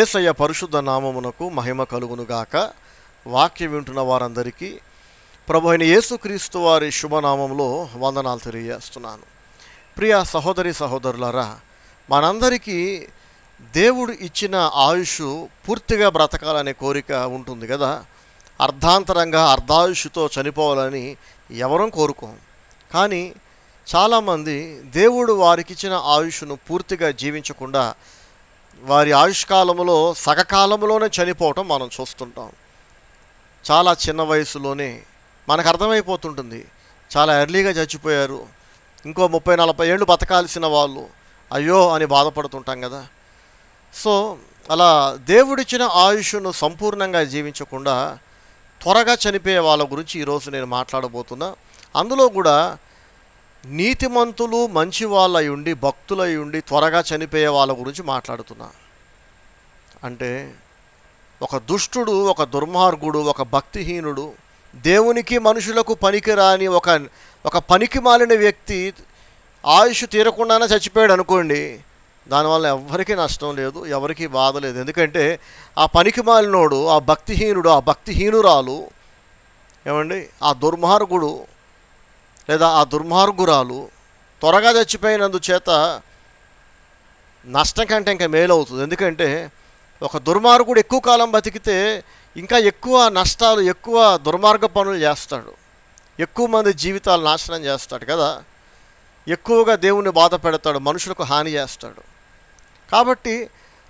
ఏసయ్య పరిశుద్ధ నామమునకు మహిమ కలుగునుగాక వాక్యం వింటున్న వారందరికీ ప్రభు అయిన యేసుక్రీస్తు వారి శుభనామంలో వందనాలు తెలియజేస్తున్నాను ప్రియ సహోదరి సహోదరులరా మనందరికీ దేవుడు ఇచ్చిన ఆయుష్ పూర్తిగా బ్రతకాలనే కోరిక ఉంటుంది కదా అర్ధాంతరంగా అర్ధాయుషుతో చనిపోవాలని ఎవరం కోరుకోం కానీ చాలామంది దేవుడు వారికిచ్చిన ఆయుష్ను పూర్తిగా జీవించకుండా వారి ఆయుష్కాలంలో సగకాలంలోనే చనిపోవటం మనం చూస్తుంటాం చాలా చిన్న వయసులోనే మనకు అర్థమైపోతుంటుంది చాలా ఎర్లీగా చచ్చిపోయారు ఇంకో ముప్పై నలభై ఏళ్ళు బతకాల్సిన వాళ్ళు అయ్యో అని బాధపడుతుంటాం కదా సో అలా దేవుడిచ్చిన ఆయుష్ను సంపూర్ణంగా జీవించకుండా త్వరగా చనిపోయే వాళ్ళ గురించి ఈరోజు నేను మాట్లాడబోతున్నా అందులో కూడా నీతిమంతులు మంచి వాళ్ళై ఉండి భక్తులై ఉండి త్వరగా చనిపోయే వాళ్ళ గురించి మాట్లాడుతున్నా అంటే ఒక దుష్టుడు ఒక దుర్మార్గుడు ఒక భక్తిహీనుడు దేవునికి మనుషులకు పనికిరాని ఒక ఒక పనికి మాలిన వ్యక్తి ఆయుష్ తీరకుండానే చచ్చిపోయాడు అనుకోండి దానివల్ల ఎవ్వరికీ నష్టం లేదు ఎవరికీ బాధ లేదు ఎందుకంటే ఆ పనికి మాలినోడు ఆ భక్తిహీనుడు ఆ భక్తిహీనురాలు ఏమండి ఆ దుర్మార్గుడు లేదా ఆ దుర్మార్గురాలు త్వరగా చచ్చిపోయినందుచేత నష్టం కంటే ఇంకా మేలు అవుతుంది ఎందుకంటే ఒక దుర్మార్గుడు ఎక్కువ కాలం బతికితే ఇంకా ఎక్కువ నష్టాలు ఎక్కువ దుర్మార్గ పనులు చేస్తాడు ఎక్కువ మంది జీవితాలు నాశనం చేస్తాడు కదా ఎక్కువగా దేవుణ్ణి బాధ పెడతాడు మనుషులకు హాని చేస్తాడు కాబట్టి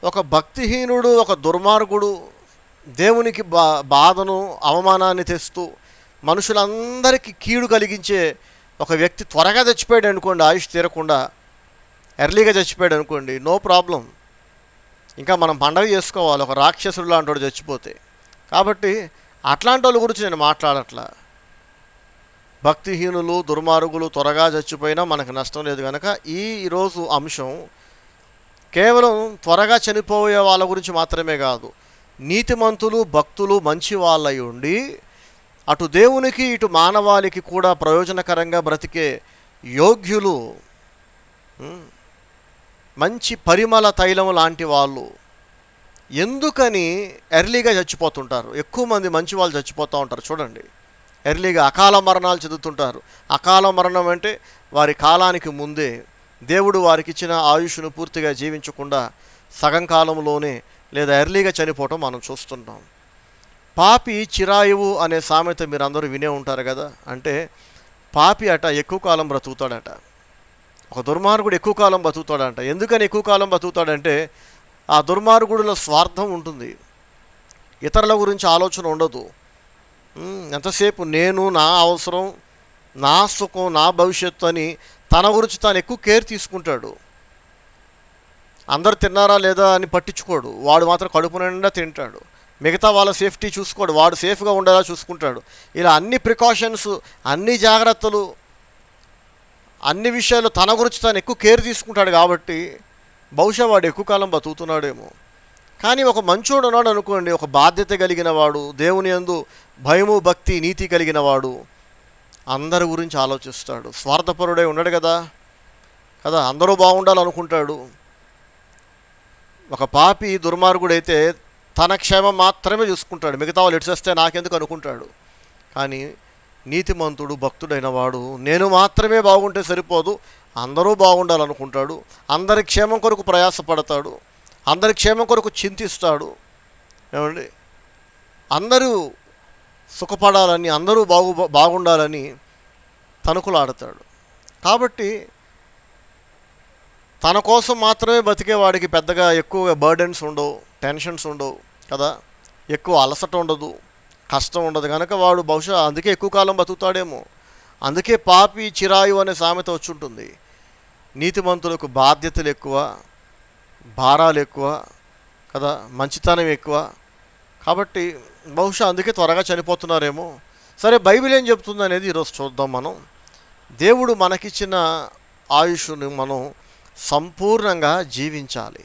ఒక భక్తిహీనుడు ఒక దుర్మార్గుడు దేవునికి బా బాధను అవమానాన్ని తెస్తూ మనుషులందరికీ కీడు కలిగించే ఒక వ్యక్తి త్వరగా చచ్చిపోయాడు అనుకోండి ఆయుష్ తీరకుండా ఎర్లీగా చచ్చిపోయాడు అనుకోండి నో ప్రాబ్లం ఇంకా మనం పండగ చేసుకోవాలి ఒక రాక్షసుడు లాంటి చచ్చిపోతే కాబట్టి అట్లాంటి వాళ్ళ గురించి నేను మాట్లాడట్లా భక్తిహీనులు దుర్మార్గులు త్వరగా చచ్చిపోయినా మనకు నష్టం లేదు కనుక ఈ ఈరోజు అంశం కేవలం త్వరగా చనిపోయే వాళ్ళ గురించి మాత్రమే కాదు నీతిమంతులు భక్తులు మంచి వాళ్ళై ఉండి అటు దేవునికి ఇటు మానవాళికి కూడా ప్రయోజనకరంగా బ్రతికే యోగ్యులు మంచి పరిమళ తైలం లాంటి వాళ్ళు ఎందుకని ఎర్లీగా చచ్చిపోతుంటారు ఎక్కువ మంది మంచి వాళ్ళు చచ్చిపోతూ ఉంటారు చూడండి ఎర్లీగా అకాల మరణాలు చెందుతుంటారు అకాల మరణం అంటే వారి కాలానికి ముందే దేవుడు వారికి ఇచ్చిన ఆయుష్ను పూర్తిగా జీవించకుండా సగం కాలంలోనే లేదా ఎర్లీగా చనిపోవటం మనం చూస్తుంటాం పాపి చిరాయువు అనే సామెత మీరు అందరూ వినే ఉంటారు కదా అంటే పాపి అట ఎక్కువ కాలం బ్రతుకుతాడట ఒక దుర్మార్గుడు ఎక్కువ కాలం బతుకుతాడంట ఎందుకని ఎక్కువ కాలం బతుకుతాడంటే ఆ దుర్మార్గుడిలో స్వార్థం ఉంటుంది ఇతరుల గురించి ఆలోచన ఉండదు ఎంతసేపు నేను నా అవసరం నా సుఖం నా భవిష్యత్తు అని తన గురించి తాను ఎక్కువ కేర్ తీసుకుంటాడు అందరు తిన్నారా లేదా అని పట్టించుకోడు వాడు మాత్రం కడుపు నిండా తింటాడు మిగతా వాళ్ళ సేఫ్టీ చూసుకోడు వాడు సేఫ్గా ఉండేలా చూసుకుంటాడు ఇలా అన్ని ప్రికాషన్స్ అన్ని జాగ్రత్తలు అన్ని విషయాలు తన గురించి తను ఎక్కువ కేర్ తీసుకుంటాడు కాబట్టి బహుశా వాడు ఎక్కువ కాలం బతుకుతున్నాడేమో కానీ ఒక మంచోడు ఉన్నాడు అనుకోండి ఒక బాధ్యత కలిగిన వాడు దేవుని ఎందు భయము భక్తి నీతి కలిగిన వాడు అందరి గురించి ఆలోచిస్తాడు స్వార్థపరుడై ఉన్నాడు కదా కదా అందరూ బాగుండాలనుకుంటాడు ఒక పాపి దుర్మార్గుడైతే తన క్షేమం మాత్రమే చూసుకుంటాడు మిగతా వాళ్ళు ఇడిచేస్తే నాకెందుకు అనుకుంటాడు కానీ నీతిమంతుడు భక్తుడైన వాడు నేను మాత్రమే బాగుంటే సరిపోదు అందరూ బాగుండాలనుకుంటాడు అందరి క్షేమం కొరకు ప్రయాసపడతాడు అందరి క్షేమం కొరకు చింతిస్తాడు ఏమండి అందరూ సుఖపడాలని అందరూ బాగు బాగుండాలని తణుకులాడతాడు కాబట్టి తన కోసం మాత్రమే బతికేవాడికి వాడికి పెద్దగా ఎక్కువగా బర్డెన్స్ ఉండవు టెన్షన్స్ ఉండవు కదా ఎక్కువ అలసట ఉండదు కష్టం ఉండదు కనుక వాడు బహుశా అందుకే ఎక్కువ కాలం బతుకుతాడేమో అందుకే పాపి చిరాయు అనే సామెత వచ్చుంటుంది నీతిమంతులకు బాధ్యతలు ఎక్కువ భారాలు ఎక్కువ కదా మంచితనం ఎక్కువ కాబట్టి బహుశా అందుకే త్వరగా చనిపోతున్నారేమో సరే బైబిల్ ఏం చెప్తుంది అనేది ఈరోజు చూద్దాం మనం దేవుడు మనకిచ్చిన ఆయుష్ను మనం సంపూర్ణంగా జీవించాలి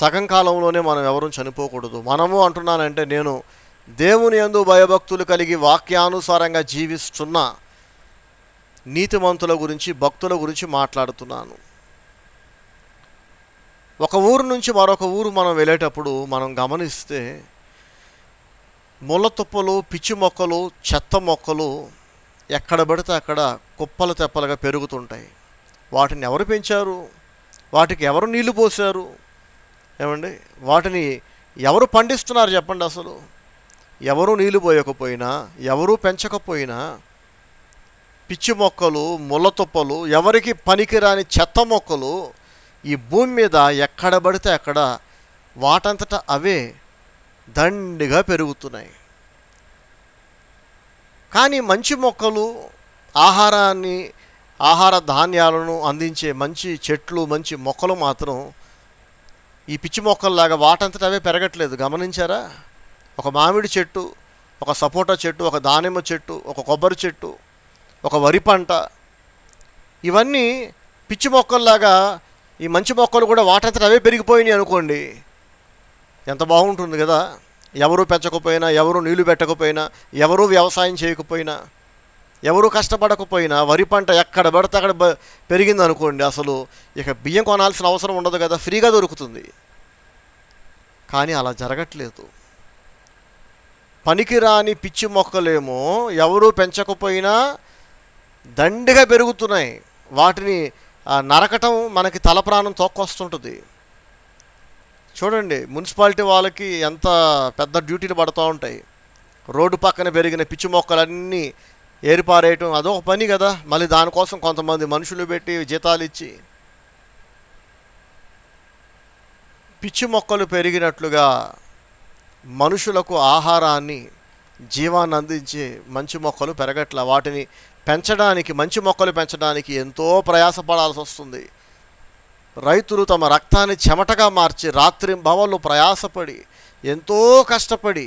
సగం కాలంలోనే మనం ఎవరూ చనిపోకూడదు మనము అంటున్నానంటే నేను దేవుని ఎందు భయభక్తులు కలిగి వాక్యానుసారంగా జీవిస్తున్న నీతిమంతుల గురించి భక్తుల గురించి మాట్లాడుతున్నాను ఒక ఊరు నుంచి మరొక ఊరు మనం వెళ్ళేటప్పుడు మనం గమనిస్తే ముళ్ళతుప్పలు పిచ్చి మొక్కలు చెత్త మొక్కలు ఎక్కడ పడితే అక్కడ కుప్పలు తెప్పలుగా పెరుగుతుంటాయి వాటిని ఎవరు పెంచారు వాటికి ఎవరు నీళ్లు పోశారు ఏమండి వాటిని ఎవరు పండిస్తున్నారు చెప్పండి అసలు ఎవరు నీళ్ళు పోయకపోయినా ఎవరు పెంచకపోయినా పిచ్చి మొక్కలు ముళ్ళతుప్పలు ఎవరికి పనికిరాని చెత్త మొక్కలు ఈ భూమి మీద ఎక్కడ పడితే అక్కడ వాటంతట అవే దండిగా పెరుగుతున్నాయి కానీ మంచి మొక్కలు ఆహారాన్ని ఆహార ధాన్యాలను అందించే మంచి చెట్లు మంచి మొక్కలు మాత్రం ఈ పిచ్చి మొక్కల్లాగా వాటంతట అవే పెరగట్లేదు గమనించారా ఒక మామిడి చెట్టు ఒక సపోటా చెట్టు ఒక దానిమ్మ చెట్టు ఒక కొబ్బరి చెట్టు ఒక వరి పంట ఇవన్నీ పిచ్చి మొక్కల్లాగా ఈ మంచి మొక్కలు కూడా వాటంతట అవే పెరిగిపోయినాయి అనుకోండి ఎంత బాగుంటుంది కదా ఎవరు పెంచకపోయినా ఎవరు నీళ్లు పెట్టకపోయినా ఎవరు వ్యవసాయం చేయకపోయినా ఎవరు కష్టపడకపోయినా వరి పంట ఎక్కడ పడితే అక్కడ పెరిగింది అనుకోండి అసలు ఇక బియ్యం కొనాల్సిన అవసరం ఉండదు కదా ఫ్రీగా దొరుకుతుంది కానీ అలా జరగట్లేదు పనికిరాని పిచ్చి మొక్కలేమో ఎవరు పెంచకపోయినా దండిగా పెరుగుతున్నాయి వాటిని నరకటం మనకి తలప్రాణం తోక్కొస్తుంటుంది చూడండి మున్సిపాలిటీ వాళ్ళకి ఎంత పెద్ద డ్యూటీలు పడుతూ ఉంటాయి రోడ్డు పక్కన పెరిగిన పిచ్చి మొక్కలన్నీ ఏర్పారేయటం అదొక పని కదా మళ్ళీ దానికోసం కొంతమంది మనుషులు పెట్టి జీతాలు ఇచ్చి పిచ్చి మొక్కలు పెరిగినట్లుగా మనుషులకు ఆహారాన్ని జీవాన్ని అందించే మంచి మొక్కలు పెరగట్ల వాటిని పెంచడానికి మంచి మొక్కలు పెంచడానికి ఎంతో ప్రయాసపడాల్సి వస్తుంది రైతులు తమ రక్తాన్ని చెమటగా మార్చి భవన్లు ప్రయాసపడి ఎంతో కష్టపడి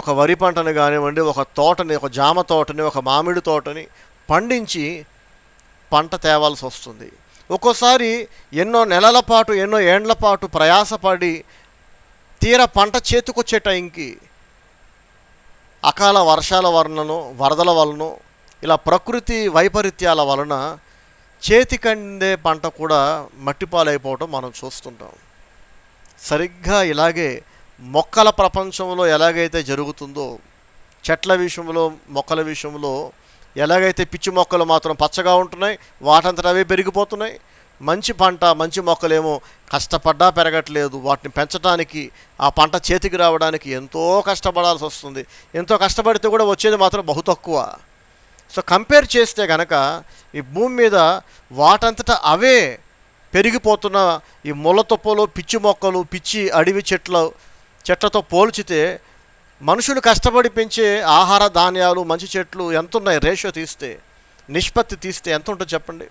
ఒక వరి పంటని కానివ్వండి ఒక తోటని ఒక జామ తోటని ఒక మామిడి తోటని పండించి పంట తేవాల్సి వస్తుంది ఒక్కోసారి ఎన్నో నెలల పాటు ఎన్నో ఏండ్ల పాటు ప్రయాసపడి తీర పంట చేతికొచ్చే టైంకి అకాల వర్షాల వలనను వరదల వలన ఇలా ప్రకృతి వైపరీత్యాల వలన చేతికందే పంట కూడా మట్టిపాలైపోవటం మనం చూస్తుంటాం సరిగ్గా ఇలాగే మొక్కల ప్రపంచంలో ఎలాగైతే జరుగుతుందో చెట్ల విషయంలో మొక్కల విషయంలో ఎలాగైతే పిచ్చి మొక్కలు మాత్రం పచ్చగా ఉంటున్నాయి వాటంతట అవే పెరిగిపోతున్నాయి మంచి పంట మంచి మొక్కలేమో కష్టపడ్డా పెరగట్లేదు వాటిని పెంచడానికి ఆ పంట చేతికి రావడానికి ఎంతో కష్టపడాల్సి వస్తుంది ఎంతో కష్టపడితే కూడా వచ్చేది మాత్రం బహు తక్కువ సో కంపేర్ చేస్తే కనుక ఈ భూమి మీద వాటంతటా అవే పెరిగిపోతున్న ఈ ముళ్ళ పిచ్చి మొక్కలు పిచ్చి అడవి చెట్లు చెట్లతో పోల్చితే మనుషులు కష్టపడి పెంచే ఆహార ధాన్యాలు మంచి చెట్లు ఎంత ఉన్నాయి రేషో తీస్తే నిష్పత్తి తీస్తే ఎంత ఉంటుందో చెప్పండి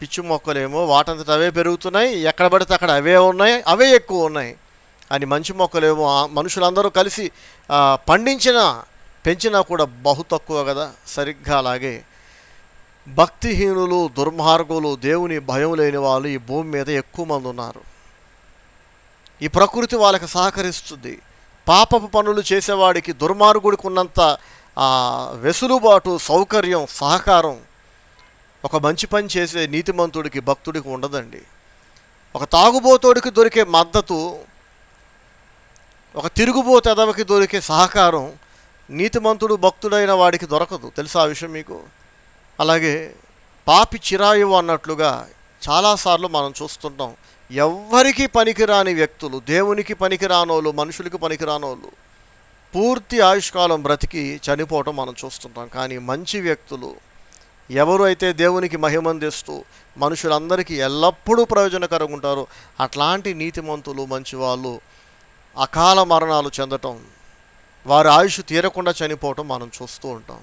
పిచ్చి మొక్కలేమో వాటంతట అవే పెరుగుతున్నాయి ఎక్కడ పడితే అక్కడ అవే ఉన్నాయి అవే ఎక్కువ ఉన్నాయి అని మంచి మొక్కలేమో మనుషులందరూ కలిసి పండించిన పెంచినా కూడా బహు తక్కువ కదా సరిగ్గా అలాగే భక్తిహీనులు దుర్మార్గులు దేవుని భయం లేని వాళ్ళు ఈ భూమి మీద ఎక్కువ మంది ఉన్నారు ఈ ప్రకృతి వాళ్ళకి సహకరిస్తుంది పాపపు పనులు చేసేవాడికి దుర్మార్గుడికి ఉన్నంత వెసులుబాటు సౌకర్యం సహకారం ఒక మంచి పని చేసే నీతిమంతుడికి భక్తుడికి ఉండదండి ఒక తాగుబోతోడికి దొరికే మద్దతు ఒక తిరుగుబో తెదవకి దొరికే సహకారం నీతిమంతుడు భక్తుడైన వాడికి దొరకదు తెలుసా ఆ విషయం మీకు అలాగే పాపి చిరాయువు అన్నట్లుగా చాలాసార్లు మనం చూస్తుంటాం ఎవ్వరికి పనికిరాని వ్యక్తులు దేవునికి పనికిరానోళ్ళు మనుషులకు పనికిరానోళ్ళు పూర్తి ఆయుష్కాలం బ్రతికి చనిపోవటం మనం చూస్తుంటాం కానీ మంచి వ్యక్తులు ఎవరు అయితే దేవునికి మహిమందిస్తూ మనుషులందరికీ ఎల్లప్పుడూ ప్రయోజనకరంగా ఉంటారు అట్లాంటి నీతిమంతులు మంచివాళ్ళు అకాల మరణాలు చెందటం వారి ఆయుష్ తీరకుండా చనిపోవటం మనం చూస్తూ ఉంటాం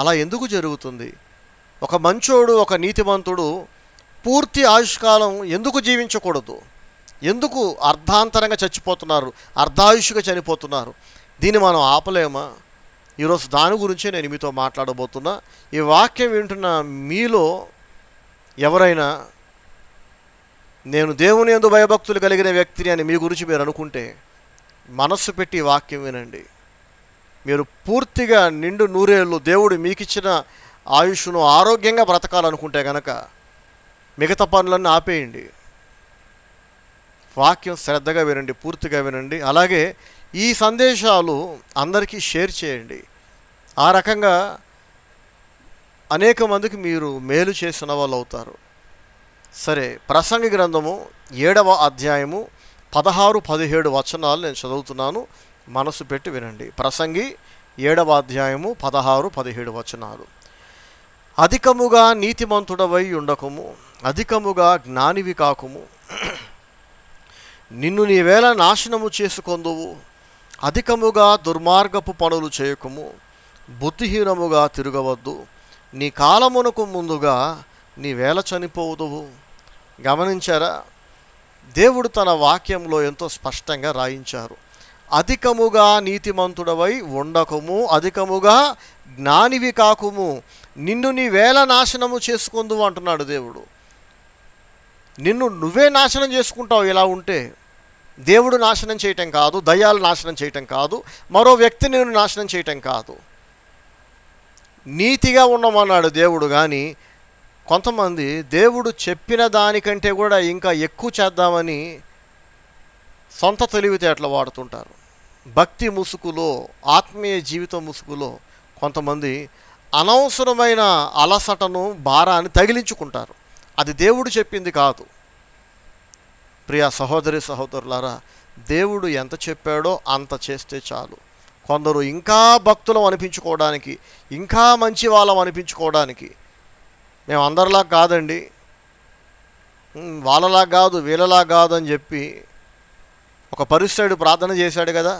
అలా ఎందుకు జరుగుతుంది ఒక మంచోడు ఒక నీతిమంతుడు పూర్తి ఆయుష్కాలం ఎందుకు జీవించకూడదు ఎందుకు అర్ధాంతరంగా చచ్చిపోతున్నారు అర్ధాయుష్గా చనిపోతున్నారు దీన్ని మనం ఆపలేమా ఈరోజు దాని గురించే నేను మీతో మాట్లాడబోతున్నా ఈ వాక్యం వింటున్న మీలో ఎవరైనా నేను దేవుని ఎందు భయభక్తులు కలిగిన వ్యక్తిని అని మీ గురించి మీరు అనుకుంటే మనస్సు పెట్టి వాక్యం వినండి మీరు పూర్తిగా నిండు నూరేళ్ళు దేవుడు మీకిచ్చిన ఆయుష్ను ఆరోగ్యంగా బ్రతకాలనుకుంటే కనుక మిగతా పనులన్నీ ఆపేయండి వాక్యం శ్రద్ధగా వినండి పూర్తిగా వినండి అలాగే ఈ సందేశాలు అందరికీ షేర్ చేయండి ఆ రకంగా అనేక మందికి మీరు మేలు చేసిన వాళ్ళు అవుతారు సరే ప్రసంగి గ్రంథము ఏడవ అధ్యాయము పదహారు పదిహేడు వచనాలు నేను చదువుతున్నాను మనసు పెట్టి వినండి ప్రసంగి ఏడవ అధ్యాయము పదహారు పదిహేడు వచనాలు అధికముగా నీతిమంతుడవై ఉండకుము అధికముగా జ్ఞానివి కాకుము నిన్ను నీవేళ నాశనము చేసుకొందువు అధికముగా దుర్మార్గపు పనులు చేయకుము బుద్ధిహీనముగా తిరగవద్దు నీ కాలమునకు ముందుగా నీవేళ చనిపోదువు గమనించారా దేవుడు తన వాక్యంలో ఎంతో స్పష్టంగా రాయించారు అధికముగా నీతిమంతుడవై ఉండకము అధికముగా జ్ఞానివి కాకుము నిన్ను నీ వేళ నాశనము చేసుకుందు అంటున్నాడు దేవుడు నిన్ను నువ్వే నాశనం చేసుకుంటావు ఇలా ఉంటే దేవుడు నాశనం చేయటం కాదు దయ్యాలు నాశనం చేయటం కాదు మరో వ్యక్తి నిన్ను నాశనం చేయటం కాదు నీతిగా ఉండమన్నాడు దేవుడు కానీ కొంతమంది దేవుడు చెప్పిన దానికంటే కూడా ఇంకా ఎక్కువ చేద్దామని సొంత తెలివితేటలు వాడుతుంటారు భక్తి ముసుగులో ఆత్మీయ జీవిత ముసుగులో కొంతమంది అనవసరమైన అలసటను భారాన్ని తగిలించుకుంటారు అది దేవుడు చెప్పింది కాదు ప్రియా సహోదరి సహోదరులారా దేవుడు ఎంత చెప్పాడో అంత చేస్తే చాలు కొందరు ఇంకా భక్తులం అనిపించుకోవడానికి ఇంకా మంచి వాళ్ళం అనిపించుకోవడానికి మేము అందరిలా కాదండి వాళ్ళలా కాదు వీళ్ళలా కాదు అని చెప్పి ఒక పరిస్థితుడు ప్రార్థన చేశాడు కదా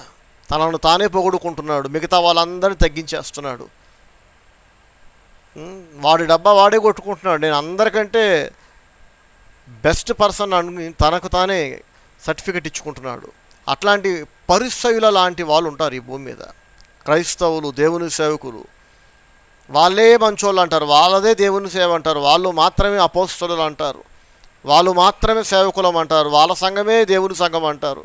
తనను తానే పొగుడుకుంటున్నాడు మిగతా వాళ్ళందరినీ తగ్గించేస్తున్నాడు వాడి డబ్బా వాడే కొట్టుకుంటున్నాడు నేను అందరికంటే బెస్ట్ పర్సన్ అను తనకు తానే సర్టిఫికెట్ ఇచ్చుకుంటున్నాడు అట్లాంటి పరిస్థయుల లాంటి వాళ్ళు ఉంటారు ఈ భూమి మీద క్రైస్తవులు దేవుని సేవకులు వాళ్ళే మంచోళ్ళు అంటారు వాళ్ళదే దేవుని సేవ అంటారు వాళ్ళు మాత్రమే అపోస్తలు అంటారు వాళ్ళు మాత్రమే సేవకులం అంటారు వాళ్ళ సంఘమే దేవుని సంఘం అంటారు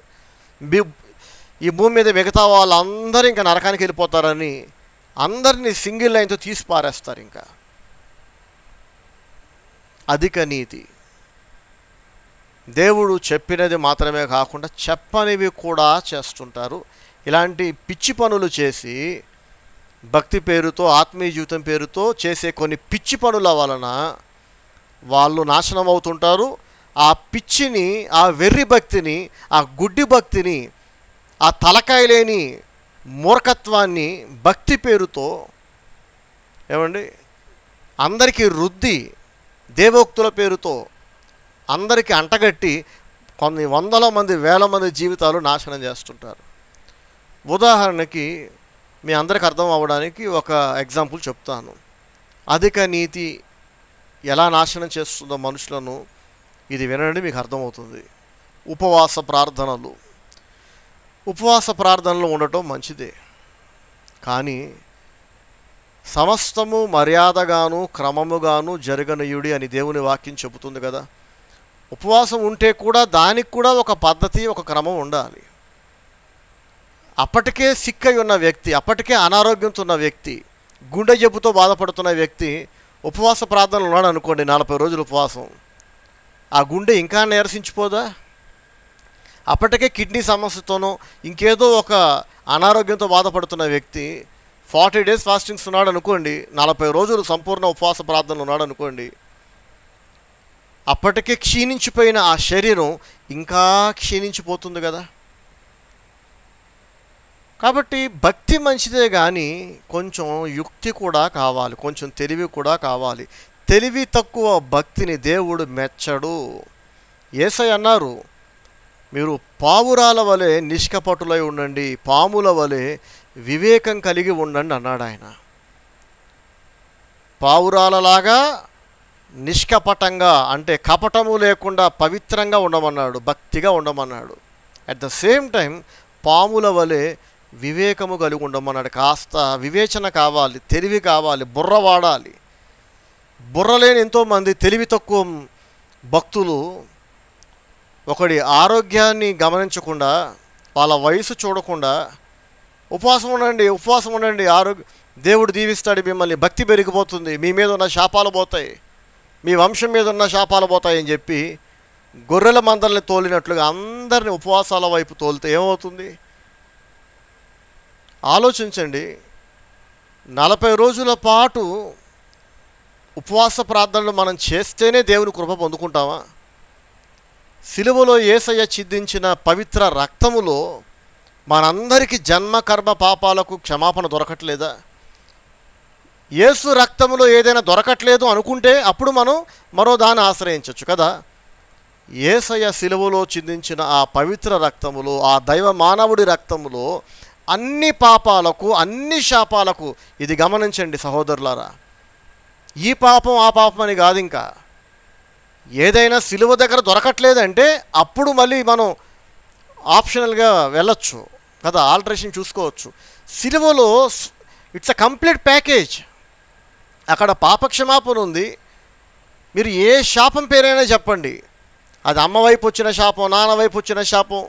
ఈ భూమి మీద మిగతా వాళ్ళందరూ ఇంకా నరకానికి వెళ్ళిపోతారని అందరినీ సింగిల్ లైన్తో తీసి పారేస్తారు ఇంకా అధిక నీతి దేవుడు చెప్పినది మాత్రమే కాకుండా చెప్పనివి కూడా చేస్తుంటారు ఇలాంటి పిచ్చి పనులు చేసి భక్తి పేరుతో ఆత్మీయ జీవితం పేరుతో చేసే కొన్ని పిచ్చి పనుల వలన వాళ్ళు నాశనం అవుతుంటారు ఆ పిచ్చిని ఆ వెర్రి భక్తిని ఆ గుడ్డి భక్తిని ఆ తలకాయ లేని మూర్ఖత్వాన్ని భక్తి పేరుతో ఏమండి అందరికీ రుద్ది దేవోక్తుల పేరుతో అందరికీ అంటగట్టి కొన్ని వందల మంది వేల మంది జీవితాలు నాశనం చేస్తుంటారు ఉదాహరణకి మీ అందరికి అర్థం అవ్వడానికి ఒక ఎగ్జాంపుల్ చెప్తాను అధిక నీతి ఎలా నాశనం చేస్తుందో మనుషులను ఇది వినండి మీకు అర్థమవుతుంది ఉపవాస ప్రార్థనలు ఉపవాస ప్రార్థనలు ఉండటం మంచిదే కానీ సమస్తము మర్యాదగాను క్రమముగాను జరగనయుడి అని దేవుని వాక్యం చెబుతుంది కదా ఉపవాసం ఉంటే కూడా దానికి కూడా ఒక పద్ధతి ఒక క్రమం ఉండాలి అప్పటికే సిక్ అయి ఉన్న వ్యక్తి అప్పటికే అనారోగ్యంతో ఉన్న వ్యక్తి గుండె జబ్బుతో బాధపడుతున్న వ్యక్తి ఉపవాస ప్రార్థనలు ఉన్నాడు అనుకోండి నలభై రోజులు ఉపవాసం ఆ గుండె ఇంకా నీరసించిపోదా అప్పటికే కిడ్నీ సమస్యతోనో ఇంకేదో ఒక అనారోగ్యంతో బాధపడుతున్న వ్యక్తి ఫార్టీ డేస్ ఫాస్టింగ్స్ ఉన్నాడు అనుకోండి నలభై రోజులు సంపూర్ణ ఉపవాస ప్రార్థనలు ఉన్నాడు అనుకోండి అప్పటికే క్షీణించిపోయిన ఆ శరీరం ఇంకా క్షీణించిపోతుంది కదా కాబట్టి భక్తి మంచిదే కానీ కొంచెం యుక్తి కూడా కావాలి కొంచెం తెలివి కూడా కావాలి తెలివి తక్కువ భక్తిని దేవుడు మెచ్చడు ఏసై అన్నారు మీరు పావురాల వలె నిష్కపటులై ఉండండి పాముల వలె వివేకం కలిగి ఉండండి అన్నాడు ఆయన పావురాలలాగా నిష్కపటంగా అంటే కపటము లేకుండా పవిత్రంగా ఉండమన్నాడు భక్తిగా ఉండమన్నాడు అట్ ద సేమ్ టైం పాముల వలె వివేకము కలిగి ఉండమన్నాడు కాస్త వివేచన కావాలి తెలివి కావాలి బుర్ర వాడాలి బుర్రలేని ఎంతోమంది తెలివి తక్కువ భక్తులు ఒకడి ఆరోగ్యాన్ని గమనించకుండా వాళ్ళ వయసు చూడకుండా ఉపవాసం ఉండండి ఉపవాసం ఉండండి ఆరోగ్య దేవుడు దీవిస్తాడు మిమ్మల్ని భక్తి పెరిగిపోతుంది మీ మీద ఉన్న శాపాలు పోతాయి మీ వంశం మీద ఉన్న శాపాలు పోతాయని చెప్పి గొర్రెల మందల్ని తోలినట్లుగా అందరిని ఉపవాసాల వైపు తోలితే ఏమవుతుంది ఆలోచించండి నలభై రోజుల పాటు ఉపవాస ప్రార్థనలు మనం చేస్తేనే దేవుని కృప పొందుకుంటామా సిలువలో ఏసయ్య చిద్దించిన పవిత్ర రక్తములో మనందరికీ జన్మ కర్మ పాపాలకు క్షమాపణ దొరకట్లేదా ఏసు రక్తములో ఏదైనా దొరకట్లేదు అనుకుంటే అప్పుడు మనం మరో దాన్ని ఆశ్రయించవచ్చు కదా ఏసయ సిలువలో చిందించిన ఆ పవిత్ర రక్తములో ఆ దైవ మానవుడి రక్తములో అన్ని పాపాలకు అన్ని శాపాలకు ఇది గమనించండి సహోదరులారా ఈ పాపం ఆ పాపం అని కాదు ఇంకా ఏదైనా సిలువ దగ్గర దొరకట్లేదంటే అప్పుడు మళ్ళీ మనం ఆప్షనల్గా వెళ్ళచ్చు కదా ఆల్టరేషన్ చూసుకోవచ్చు సిలువలో ఇట్స్ అ కంప్లీట్ ప్యాకేజ్ అక్కడ పాపక్షమాపణ ఉంది మీరు ఏ శాపం పేరైనా చెప్పండి అది అమ్మ వైపు వచ్చిన శాపం నాన్న వైపు వచ్చిన శాపం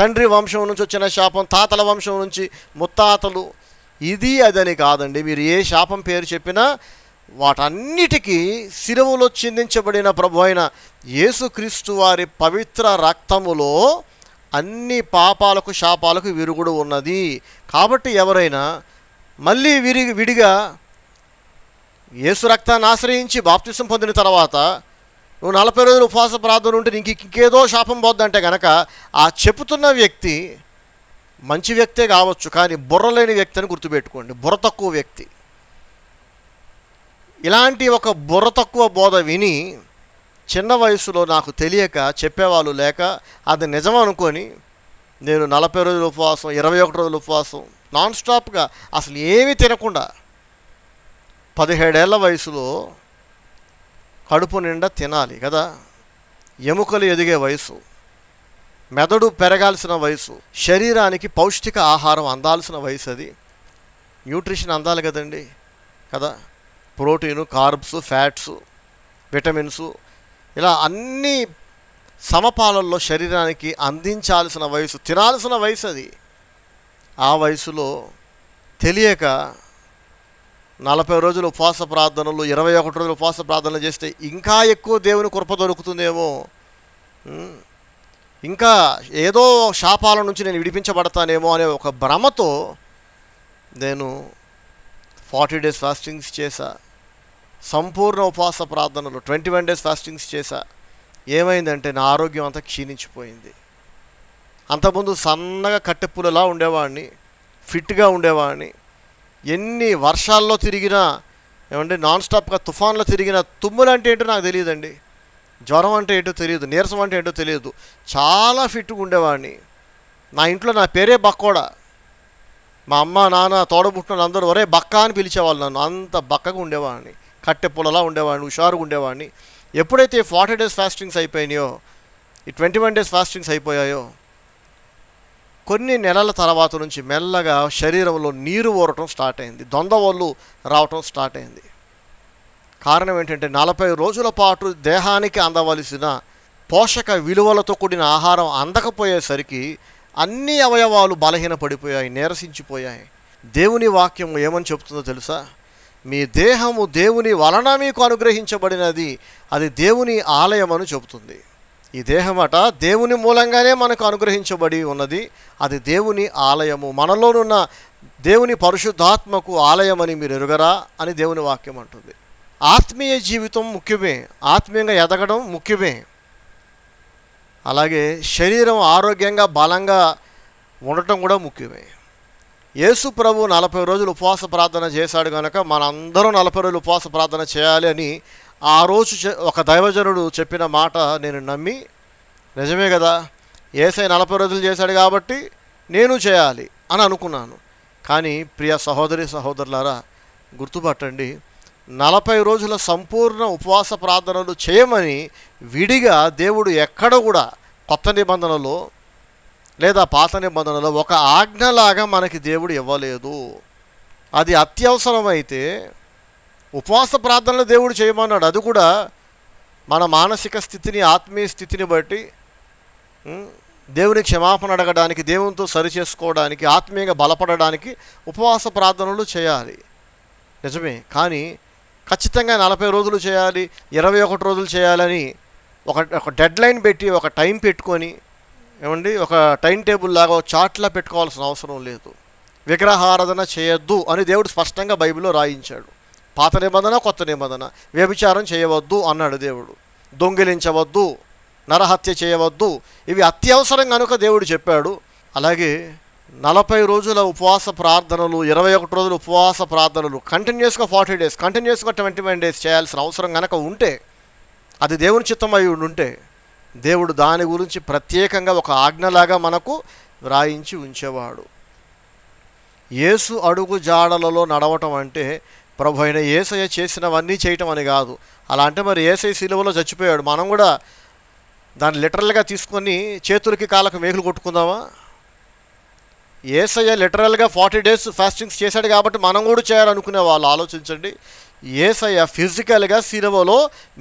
తండ్రి వంశం నుంచి వచ్చిన శాపం తాతల వంశం నుంచి ముత్తాతలు ఇది అదని కాదండి మీరు ఏ శాపం పేరు చెప్పినా వాటన్నిటికీ శిరవులో చిందించబడిన ప్రభు అయిన యేసుక్రీస్తు వారి పవిత్ర రక్తములో అన్ని పాపాలకు శాపాలకు విరుగుడు ఉన్నది కాబట్టి ఎవరైనా మళ్ళీ విరి విడిగా యేసు రక్తాన్ని ఆశ్రయించి బాప్తిసం పొందిన తర్వాత నువ్వు నలభై రోజులు ఉపవాస ప్రార్థన ఉంటే నీకు ఇంకేదో శాపం పోద్దంటే కనుక ఆ చెబుతున్న వ్యక్తి మంచి వ్యక్తే కావచ్చు కానీ బుర్రలేని వ్యక్తి అని గుర్తుపెట్టుకోండి బుర్ర తక్కువ వ్యక్తి ఇలాంటి ఒక బుర్ర తక్కువ బోధ విని చిన్న వయసులో నాకు తెలియక చెప్పేవాళ్ళు లేక అది నిజం అనుకొని నేను నలభై రోజుల ఉపవాసం ఇరవై ఒకటి రోజుల ఉపవాసం నాన్ స్టాప్గా అసలు ఏమీ తినకుండా పదిహేడేళ్ల వయసులో కడుపు నిండా తినాలి కదా ఎముకలు ఎదిగే వయసు మెదడు పెరగాల్సిన వయసు శరీరానికి పౌష్టిక ఆహారం అందాల్సిన వయసు అది న్యూట్రిషన్ అందాలి కదండి కదా ప్రోటీను కార్బ్స్ ఫ్యాట్స్ విటమిన్స్ ఇలా అన్ని సమపాలల్లో శరీరానికి అందించాల్సిన వయసు తినాల్సిన వయసు అది ఆ వయసులో తెలియక నలభై రోజులు ఉపవాస ప్రార్థనలు ఇరవై ఒకటి రోజులు ఉపవాస ప్రార్థనలు చేస్తే ఇంకా ఎక్కువ దేవుని కృప దొరుకుతుందేమో ఇంకా ఏదో శాపాల నుంచి నేను విడిపించబడతానేమో అనే ఒక భ్రమతో నేను ఫార్టీ డేస్ ఫాస్టింగ్స్ చేశా సంపూర్ణ ఉపవాస ప్రార్థనలు ట్వంటీ వన్ డేస్ ఫాస్టింగ్స్ చేశా ఏమైందంటే నా ఆరోగ్యం అంతా క్షీణించిపోయింది అంతకుముందు సన్నగా కట్టెప్పులలా ఉండేవాడిని ఫిట్గా ఉండేవాడిని ఎన్ని వర్షాల్లో తిరిగినా ఏమంటే నాన్ స్టాప్గా తుఫాన్లో తిరిగిన తుమ్ములు అంటే ఏంటో నాకు తెలియదండి జ్వరం అంటే ఏంటో తెలియదు నీరసం అంటే ఏంటో తెలియదు చాలా ఫిట్గా ఉండేవాడిని నా ఇంట్లో నా పేరే బక్కోడా మా అమ్మ నాన్న తోడబుట్టిన అందరూ ఒరే బక్క అని పిలిచేవాళ్ళు నన్ను అంత బక్కగా ఉండేవాడిని కట్టె పొలలా ఉండేవాడిని హుషారుగా ఉండేవాడిని ఎప్పుడైతే ఫార్టీ డేస్ ఫాస్టింగ్స్ అయిపోయినాయో ఈ ట్వంటీ వన్ డేస్ ఫాస్టింగ్స్ అయిపోయాయో కొన్ని నెలల తర్వాత నుంచి మెల్లగా శరీరంలో నీరు ఊరటం స్టార్ట్ అయింది దొందవళ్ళు రావటం స్టార్ట్ అయింది కారణం ఏంటంటే నలభై రోజుల పాటు దేహానికి అందవలసిన పోషక విలువలతో కూడిన ఆహారం అందకపోయేసరికి అన్ని అవయవాలు బలహీనపడిపోయాయి నీరసించిపోయాయి దేవుని వాక్యం ఏమని చెప్తుందో తెలుసా మీ దేహము దేవుని వలన మీకు అనుగ్రహించబడినది అది దేవుని ఆలయం అని చెబుతుంది ఈ దేహమట దేవుని మూలంగానే మనకు అనుగ్రహించబడి ఉన్నది అది దేవుని ఆలయము మనలోనున్న దేవుని పరిశుద్ధాత్మకు ఆలయమని మీరు ఎరుగరా అని దేవుని వాక్యం అంటుంది ఆత్మీయ జీవితం ముఖ్యమే ఆత్మీయంగా ఎదగడం ముఖ్యమే అలాగే శరీరం ఆరోగ్యంగా బలంగా ఉండటం కూడా ముఖ్యమే యేసు ప్రభు నలభై రోజులు ఉపవాస ప్రార్థన చేశాడు కనుక మనందరూ నలభై రోజులు ఉపవాస ప్రార్థన చేయాలి అని ఆ రోజు ఒక దైవజనుడు చెప్పిన మాట నేను నమ్మి నిజమే కదా ఏసై నలభై రోజులు చేశాడు కాబట్టి నేను చేయాలి అని అనుకున్నాను కానీ ప్రియ సహోదరి సహోదరులారా గుర్తుపట్టండి నలభై రోజుల సంపూర్ణ ఉపవాస ప్రార్థనలు చేయమని విడిగా దేవుడు ఎక్కడ కూడా కొత్త నిబంధనలో లేదా పాత నిబంధనలో ఒక ఆజ్ఞలాగా మనకి దేవుడు ఇవ్వలేదు అది అత్యవసరమైతే ఉపవాస ప్రార్థనలు దేవుడు చేయమన్నాడు అది కూడా మన మానసిక స్థితిని ఆత్మీయ స్థితిని బట్టి దేవుని క్షమాపణ అడగడానికి దేవునితో సరిచేసుకోవడానికి ఆత్మీయంగా బలపడడానికి ఉపవాస ప్రార్థనలు చేయాలి నిజమే కానీ ఖచ్చితంగా నలభై రోజులు చేయాలి ఇరవై ఒకటి రోజులు చేయాలని ఒక ఒక డెడ్ లైన్ పెట్టి ఒక టైం పెట్టుకొని ఏమండి ఒక టైం టేబుల్ లాగా చాట్లా పెట్టుకోవాల్సిన అవసరం లేదు విగ్రహారాధన చేయొద్దు అని దేవుడు స్పష్టంగా బైబిల్లో రాయించాడు పాత నిబంధన కొత్త నిబంధన వ్యభిచారం చేయవద్దు అన్నాడు దేవుడు దొంగిలించవద్దు నరహత్య చేయవద్దు ఇవి అత్యవసరం కనుక దేవుడు చెప్పాడు అలాగే నలభై రోజుల ఉపవాస ప్రార్థనలు ఇరవై ఒకటి రోజుల ఉపవాస ప్రార్థనలు కంటిన్యూస్గా ఫార్టీ డేస్ కంటిన్యూస్గా ట్వంటీ వన్ డేస్ చేయాల్సిన అవసరం కనుక ఉంటే అది దేవుని చిత్తం అయి ఉంటే దేవుడు దాని గురించి ప్రత్యేకంగా ఒక ఆజ్ఞలాగా మనకు వ్రాయించి ఉంచేవాడు ఏసు అడుగు జాడలలో నడవటం అంటే ప్రభు అయిన ఏసయ చేసినవన్నీ చేయటం అని కాదు అలా అంటే మరి ఏసై శిలువలో చచ్చిపోయాడు మనం కూడా దాన్ని లిటరల్గా తీసుకొని చేతులకి కాళ్ళకు మేకులు కొట్టుకుందామా ఏసయ లిటరల్గా ఫార్టీ డేస్ ఫాస్టింగ్స్ చేశాడు కాబట్టి మనం కూడా చేయాలనుకునే వాళ్ళు ఆలోచించండి ఏసయ్య ఫిజికల్గా సిలువలో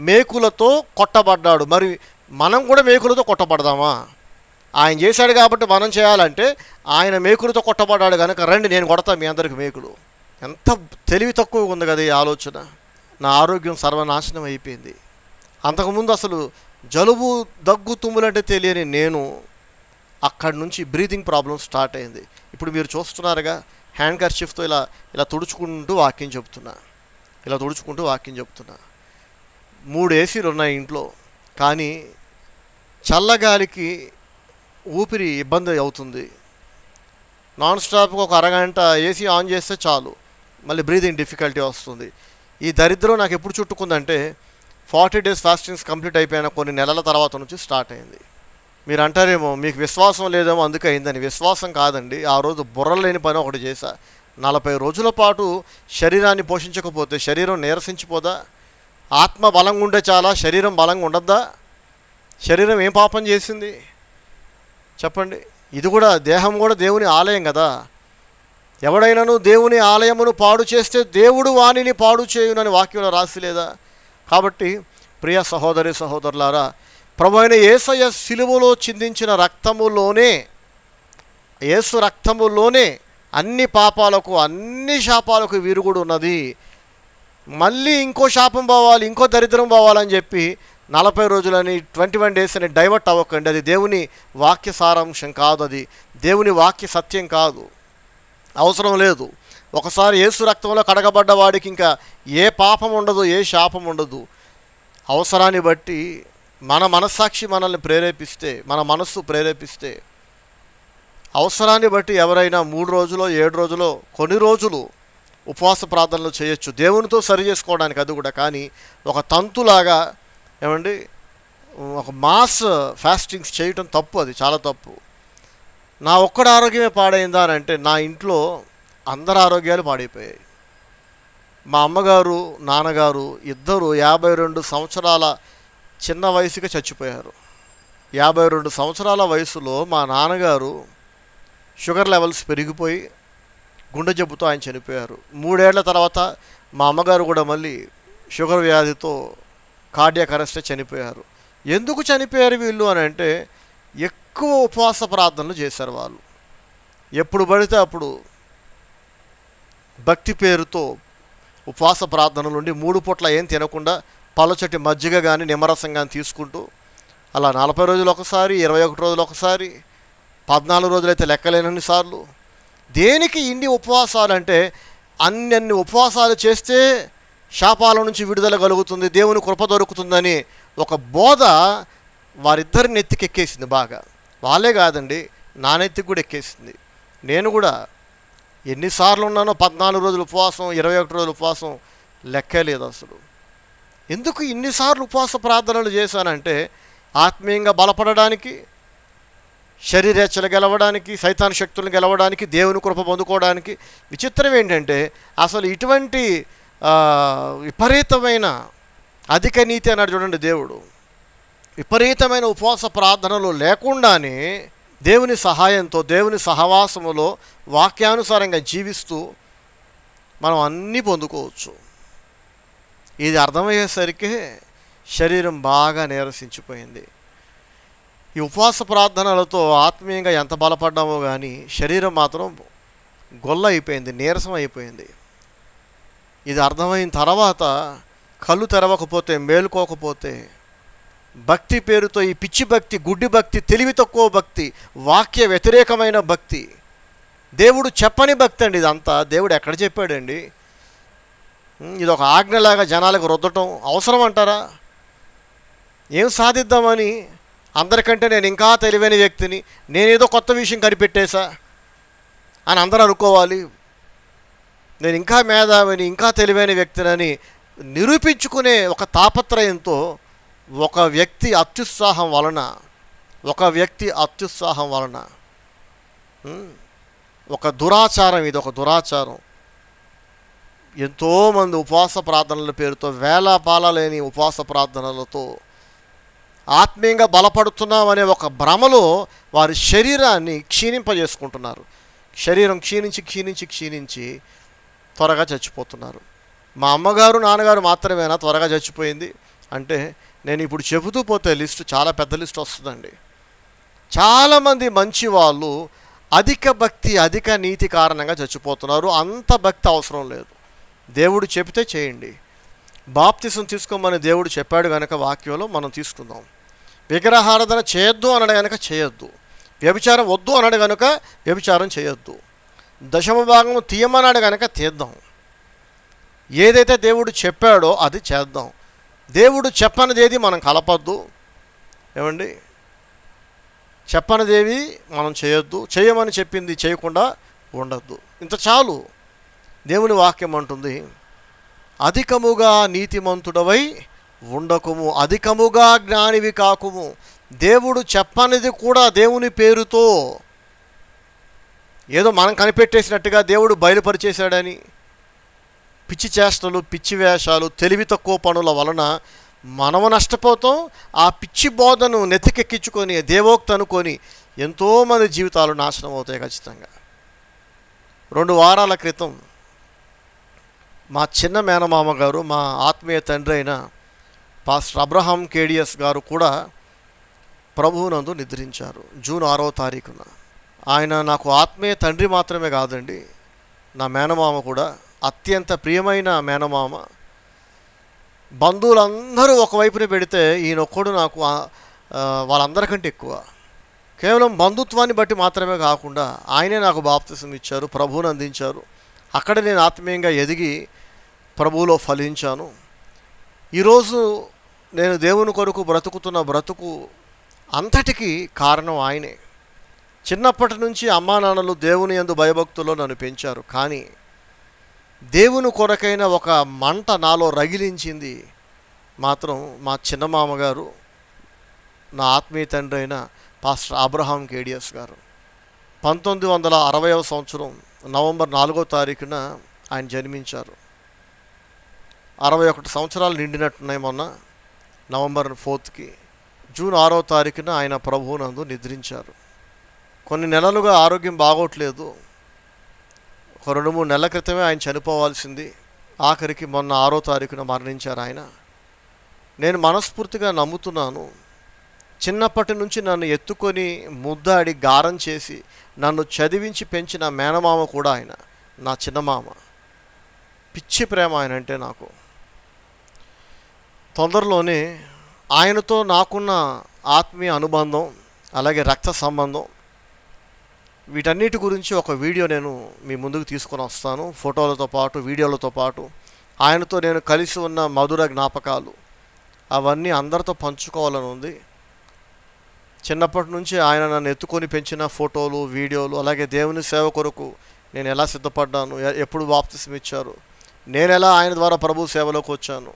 మేకులతో కొట్టబడ్డాడు మరి మనం కూడా మేకులతో కొట్టబడదామా ఆయన చేశాడు కాబట్టి మనం చేయాలంటే ఆయన మేకులతో కొట్టబడ్డాడు కనుక రండి నేను కొడతా మీ అందరికి మేకులు ఎంత తెలివి తక్కువ ఉంది కదా ఈ ఆలోచన నా ఆరోగ్యం సర్వనాశనం అయిపోయింది అంతకుముందు అసలు జలుబు దగ్గు తుమ్ములంటే తెలియని నేను అక్కడి నుంచి బ్రీతింగ్ ప్రాబ్లం స్టార్ట్ అయింది ఇప్పుడు మీరు చూస్తున్నారుగా హ్యాండ్ కర్చిఫ్తో ఇలా ఇలా తుడుచుకుంటూ వాక్యం చెప్తున్నా ఇలా తుడుచుకుంటూ వాక్యం చెప్తున్నా మూడు ఏసీలు ఉన్నాయి ఇంట్లో కానీ చల్లగాలికి ఊపిరి ఇబ్బంది అవుతుంది నాన్ స్టాప్గా ఒక అరగంట ఏసీ ఆన్ చేస్తే చాలు మళ్ళీ బ్రీదింగ్ డిఫికల్టీ వస్తుంది ఈ దరిద్రం నాకు ఎప్పుడు చుట్టుకుందంటే ఫార్టీ డేస్ ఫాస్టింగ్స్ కంప్లీట్ అయిపోయిన కొన్ని నెలల తర్వాత నుంచి స్టార్ట్ అయింది మీరు అంటారేమో మీకు విశ్వాసం లేదేమో అందుకే అయిందని విశ్వాసం కాదండి ఆ రోజు లేని పని ఒకటి చేశా నలభై రోజుల పాటు శరీరాన్ని పోషించకపోతే శరీరం నీరసించిపోదా ఆత్మ బలంగా ఉండే చాలా శరీరం బలంగా ఉండద్దా శరీరం ఏం పాపం చేసింది చెప్పండి ఇది కూడా దేహం కూడా దేవుని ఆలయం కదా ఎవడైనాను దేవుని ఆలయమును పాడు చేస్తే దేవుడు వాణిని పాడు చేయునని వాక్యంలో రాసిలేదా కాబట్టి ప్రియ సహోదరి సహోదరులారా ప్రభు అయిన ఏసయ సిలువలో చిందించిన రక్తములోనే ఏసు రక్తములోనే అన్ని పాపాలకు అన్ని శాపాలకు కూడా ఉన్నది మళ్ళీ ఇంకో శాపం పోవాలి ఇంకో దరిద్రం పోవాలని చెప్పి నలభై రోజులని ట్వంటీ వన్ డేస్ అని డైవర్ట్ అవ్వకండి అది దేవుని వాక్య సారాంశం కాదు అది దేవుని వాక్య సత్యం కాదు అవసరం లేదు ఒకసారి ఏసు రక్తంలో కడగబడ్డ వాడికి ఇంకా ఏ పాపం ఉండదు ఏ శాపం ఉండదు అవసరాన్ని బట్టి మన మనస్సాక్షి మనల్ని ప్రేరేపిస్తే మన మనస్సు ప్రేరేపిస్తే అవసరాన్ని బట్టి ఎవరైనా మూడు రోజులు ఏడు రోజులు కొన్ని రోజులు ఉపవాస ప్రార్థనలు చేయొచ్చు దేవునితో సరి చేసుకోవడానికి అది కూడా కానీ ఒక తంతులాగా ఏమండి ఒక మాస్ ఫాస్టింగ్స్ చేయటం తప్పు అది చాలా తప్పు నా ఒక్కడ ఆరోగ్యమే పాడైందా అని అంటే నా ఇంట్లో అందరి ఆరోగ్యాలు పాడైపోయాయి మా అమ్మగారు నాన్నగారు ఇద్దరు యాభై రెండు సంవత్సరాల చిన్న వయసుకి చచ్చిపోయారు యాభై రెండు సంవత్సరాల వయసులో మా నాన్నగారు షుగర్ లెవెల్స్ పెరిగిపోయి గుండె జబ్బుతో ఆయన చనిపోయారు మూడేళ్ల తర్వాత మా అమ్మగారు కూడా మళ్ళీ షుగర్ వ్యాధితో కార్డియాక్ అరెస్ట్ చనిపోయారు ఎందుకు చనిపోయారు వీళ్ళు అని అంటే ఎక్కువ ఉపవాస ప్రార్థనలు చేశారు వాళ్ళు ఎప్పుడు పడితే అప్పుడు భక్తి పేరుతో ఉపవాస ప్రార్థనలు ఉండి మూడు పూట్ల ఏం తినకుండా పలచటి మజ్జిగ కానీ నిమ్మరసం కానీ తీసుకుంటూ అలా నలభై రోజులు ఒకసారి ఇరవై ఒకటి రోజులు ఒకసారి పద్నాలుగు రోజులైతే లెక్కలేనన్ని సార్లు దేనికి ఇన్ని ఉపవాసాలు అంటే అన్ని ఉపవాసాలు చేస్తే శాపాల నుంచి విడుదల కలుగుతుంది దేవుని కృప దొరుకుతుందని ఒక బోధ వారిద్దరి నెత్తికి ఎక్కేసింది బాగా వాళ్ళే కాదండి నా నెత్తికి కూడా ఎక్కేసింది నేను కూడా ఎన్నిసార్లు ఉన్నానో పద్నాలుగు రోజులు ఉపవాసం ఇరవై ఒకటి రోజులు ఉపవాసం లెక్కే లేదు అసలు ఎందుకు ఇన్నిసార్లు ఉపవాస ప్రార్థనలు చేశానంటే ఆత్మీయంగా బలపడడానికి శరీరేచ్చలు గెలవడానికి సైతాన్ శక్తులను గెలవడానికి దేవుని కృప పొందుకోవడానికి విచిత్రం ఏంటంటే అసలు ఇటువంటి విపరీతమైన అధిక నీతి అన్నాడు చూడండి దేవుడు విపరీతమైన ఉపవాస ప్రార్థనలు లేకుండానే దేవుని సహాయంతో దేవుని సహవాసములో వాక్యానుసారంగా జీవిస్తూ మనం అన్నీ పొందుకోవచ్చు ఇది అర్థమయ్యేసరికి శరీరం బాగా నీరసించిపోయింది ఈ ఉపవాస ప్రార్థనలతో ఆత్మీయంగా ఎంత బలపడ్డామో కానీ శరీరం మాత్రం గొల్ల అయిపోయింది నీరసం అయిపోయింది ఇది అర్థమైన తర్వాత కళ్ళు తెరవకపోతే మేలుకోకపోతే భక్తి పేరుతో ఈ పిచ్చి భక్తి గుడ్డి భక్తి తెలివి తక్కువ భక్తి వాక్య వ్యతిరేకమైన భక్తి దేవుడు చెప్పని భక్తి అండి ఇదంతా దేవుడు ఎక్కడ చెప్పాడండి ఇది ఒక ఆజ్ఞలాగా జనాలకు రుద్దటం అవసరం అంటారా ఏం సాధిద్దామని అందరికంటే నేను ఇంకా తెలివైన వ్యక్తిని నేనేదో కొత్త విషయం కనిపెట్టేశా అని అందరూ అనుకోవాలి నేను ఇంకా మేధావిని ఇంకా తెలివైన వ్యక్తినని నిరూపించుకునే ఒక తాపత్రయంతో ఒక వ్యక్తి అత్యుత్సాహం వలన ఒక వ్యక్తి అత్యుత్సాహం వలన ఒక దురాచారం ఇది ఒక దురాచారం ఎంతోమంది ఉపవాస ప్రార్థనల పేరుతో వేల పాలలేని ఉపవాస ప్రార్థనలతో ఆత్మీయంగా బలపడుతున్నామనే ఒక భ్రమలో వారి శరీరాన్ని క్షీణింపజేసుకుంటున్నారు శరీరం క్షీణించి క్షీణించి క్షీణించి త్వరగా చచ్చిపోతున్నారు మా అమ్మగారు నాన్నగారు మాత్రమేనా త్వరగా చచ్చిపోయింది అంటే నేను ఇప్పుడు చెబుతూ పోతే లిస్టు చాలా పెద్ద లిస్ట్ వస్తుందండి చాలామంది మంచి వాళ్ళు అధిక భక్తి అధిక నీతి కారణంగా చచ్చిపోతున్నారు అంత భక్తి అవసరం లేదు దేవుడు చెబితే చేయండి బాప్తిసం తీసుకోమని దేవుడు చెప్పాడు కనుక వాక్యంలో మనం తీసుకుందాం విగ్రహారాధన చేయొద్దు అనడం కనుక చేయొద్దు వ్యభిచారం వద్దు అనడం కనుక వ్యభిచారం చేయొద్దు దశమ భాగం తీయమన్నాడు కనుక తీద్దాం ఏదైతే దేవుడు చెప్పాడో అది చేద్దాం దేవుడు చెప్పనిదేది మనం కలపద్దు ఏమండి చెప్పనిదేవి మనం చేయొద్దు చేయమని చెప్పింది చేయకుండా ఉండద్దు ఇంత చాలు దేవుని వాక్యం అంటుంది అధికముగా నీతిమంతుడవై ఉండకుము అధికముగా జ్ఞానివి కాకుము దేవుడు చెప్పనిది కూడా దేవుని పేరుతో ఏదో మనం కనిపెట్టేసినట్టుగా దేవుడు బయలుపరిచేశాడని పిచ్చి చేష్టలు పిచ్చి వేషాలు తెలివి తక్కువ పనుల వలన మనము నష్టపోతాం ఆ పిచ్చి బోధను నెత్తికెక్కించుకొని దేవోక్త అనుకొని ఎంతోమంది జీవితాలు నాశనం అవుతాయి ఖచ్చితంగా రెండు వారాల క్రితం మా చిన్న మేనమామ గారు మా ఆత్మీయ తండ్రి అయిన పాస్టర్ అబ్రహాం కేడిఎస్ గారు కూడా ప్రభువునందు నిద్రించారు జూన్ ఆరో తారీఖున ఆయన నాకు ఆత్మీయ తండ్రి మాత్రమే కాదండి నా మేనమామ కూడా అత్యంత ప్రియమైన మేనమామ బంధువులందరూ ఒకవైపున పెడితే ఈయన ఒక్కడు నాకు వాళ్ళందరికంటే ఎక్కువ కేవలం బంధుత్వాన్ని బట్టి మాత్రమే కాకుండా ఆయనే నాకు బాప్తిసం ఇచ్చారు ప్రభువుని అందించారు అక్కడ నేను ఆత్మీయంగా ఎదిగి ప్రభువులో ఫలించాను ఈరోజు నేను దేవుని కొరకు బ్రతుకుతున్న బ్రతుకు అంతటికీ కారణం ఆయనే చిన్నప్పటి నుంచి అమ్మా నాన్నలు దేవుని ఎందు భయభక్తుల్లో నన్ను పెంచారు కానీ దేవుని కొరకైన ఒక మంట నాలో రగిలించింది మాత్రం మా చిన్నమామగారు నా ఆత్మీయ తండ్రి అయిన పాస్టర్ అబ్రహాం కేడియస్ గారు పంతొమ్మిది వందల అరవయవ సంవత్సరం నవంబర్ నాలుగో తారీఖున ఆయన జన్మించారు అరవై ఒకటి సంవత్సరాలు నిండినట్టున్నాయి మొన్న నవంబర్ ఫోర్త్కి జూన్ ఆరో తారీఖున ఆయన ప్రభువునందు నిద్రించారు కొన్ని నెలలుగా ఆరోగ్యం బాగోట్లేదు ఒక రెండు మూడు నెలల క్రితమే ఆయన చనిపోవాల్సింది ఆఖరికి మొన్న ఆరో తారీఖున మరణించారు ఆయన నేను మనస్ఫూర్తిగా నమ్ముతున్నాను చిన్నప్పటి నుంచి నన్ను ఎత్తుకొని ముద్దాడి గారం చేసి నన్ను చదివించి పెంచిన మేనమామ కూడా ఆయన నా చిన్నమామ పిచ్చి ప్రేమ ఆయన అంటే నాకు తొందరలోనే ఆయనతో నాకున్న ఆత్మీయ అనుబంధం అలాగే రక్త సంబంధం వీటన్నిటి గురించి ఒక వీడియో నేను మీ ముందుకు తీసుకొని వస్తాను ఫోటోలతో పాటు వీడియోలతో పాటు ఆయనతో నేను కలిసి ఉన్న మధుర జ్ఞాపకాలు అవన్నీ అందరితో పంచుకోవాలని ఉంది చిన్నప్పటి నుంచి ఆయన నన్ను ఎత్తుకొని పెంచిన ఫోటోలు వీడియోలు అలాగే దేవుని సేవ కొరకు నేను ఎలా సిద్ధపడ్డాను ఎప్పుడు వాప్తిసం ఇచ్చారు నేను ఎలా ఆయన ద్వారా ప్రభు సేవలోకి వచ్చాను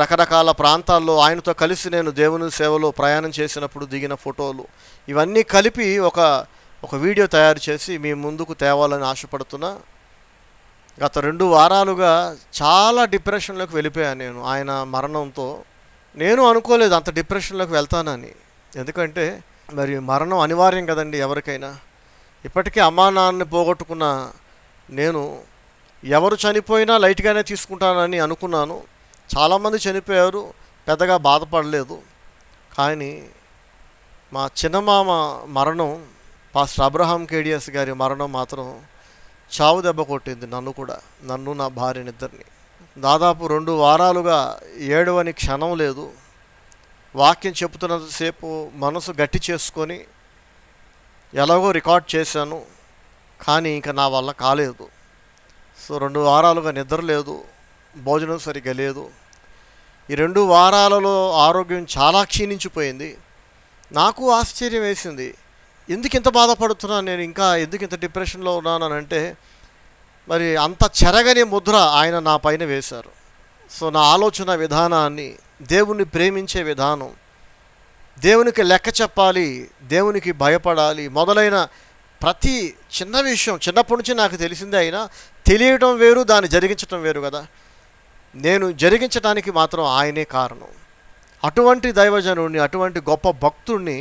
రకరకాల ప్రాంతాల్లో ఆయనతో కలిసి నేను దేవుని సేవలో ప్రయాణం చేసినప్పుడు దిగిన ఫోటోలు ఇవన్నీ కలిపి ఒక ఒక వీడియో తయారు చేసి మీ ముందుకు తేవాలని ఆశపడుతున్నా గత రెండు వారాలుగా చాలా డిప్రెషన్లోకి వెళ్ళిపోయాను నేను ఆయన మరణంతో నేను అనుకోలేదు అంత డిప్రెషన్లోకి వెళ్తానని ఎందుకంటే మరి మరణం అనివార్యం కదండి ఎవరికైనా ఇప్పటికే అమ్మా నాన్నని పోగొట్టుకున్న నేను ఎవరు చనిపోయినా లైట్గానే తీసుకుంటానని అనుకున్నాను చాలామంది చనిపోయారు పెద్దగా బాధపడలేదు కానీ మా చిన్నమామ మరణం పాస్టర్ అబ్రహాం కేడియస్ గారి మరణం మాత్రం చావు దెబ్బ కొట్టింది నన్ను కూడా నన్ను నా భార్యనిద్దరిని దాదాపు రెండు వారాలుగా ఏడవని క్షణం లేదు వాక్యం చెబుతున్నంతసేపు మనసు గట్టి చేసుకొని ఎలాగో రికార్డ్ చేశాను కానీ ఇంకా నా వల్ల కాలేదు సో రెండు వారాలుగా నిద్ర లేదు భోజనం సరిగ్గా లేదు ఈ రెండు వారాలలో ఆరోగ్యం చాలా క్షీణించిపోయింది నాకు ఆశ్చర్యం వేసింది ఎందుకు ఇంత బాధపడుతున్నాను నేను ఇంకా ఎందుకు ఇంత డిప్రెషన్లో ఉన్నాను అంటే మరి అంత చెరగని ముద్ర ఆయన నా పైన వేశారు సో నా ఆలోచన విధానాన్ని దేవుణ్ణి ప్రేమించే విధానం దేవునికి లెక్క చెప్పాలి దేవునికి భయపడాలి మొదలైన ప్రతి చిన్న విషయం చిన్నప్పటి నుంచి నాకు తెలిసిందే అయినా తెలియటం వేరు దాన్ని జరిగించటం వేరు కదా నేను జరిగించడానికి మాత్రం ఆయనే కారణం అటువంటి దైవజనుడిని అటువంటి గొప్ప భక్తుడిని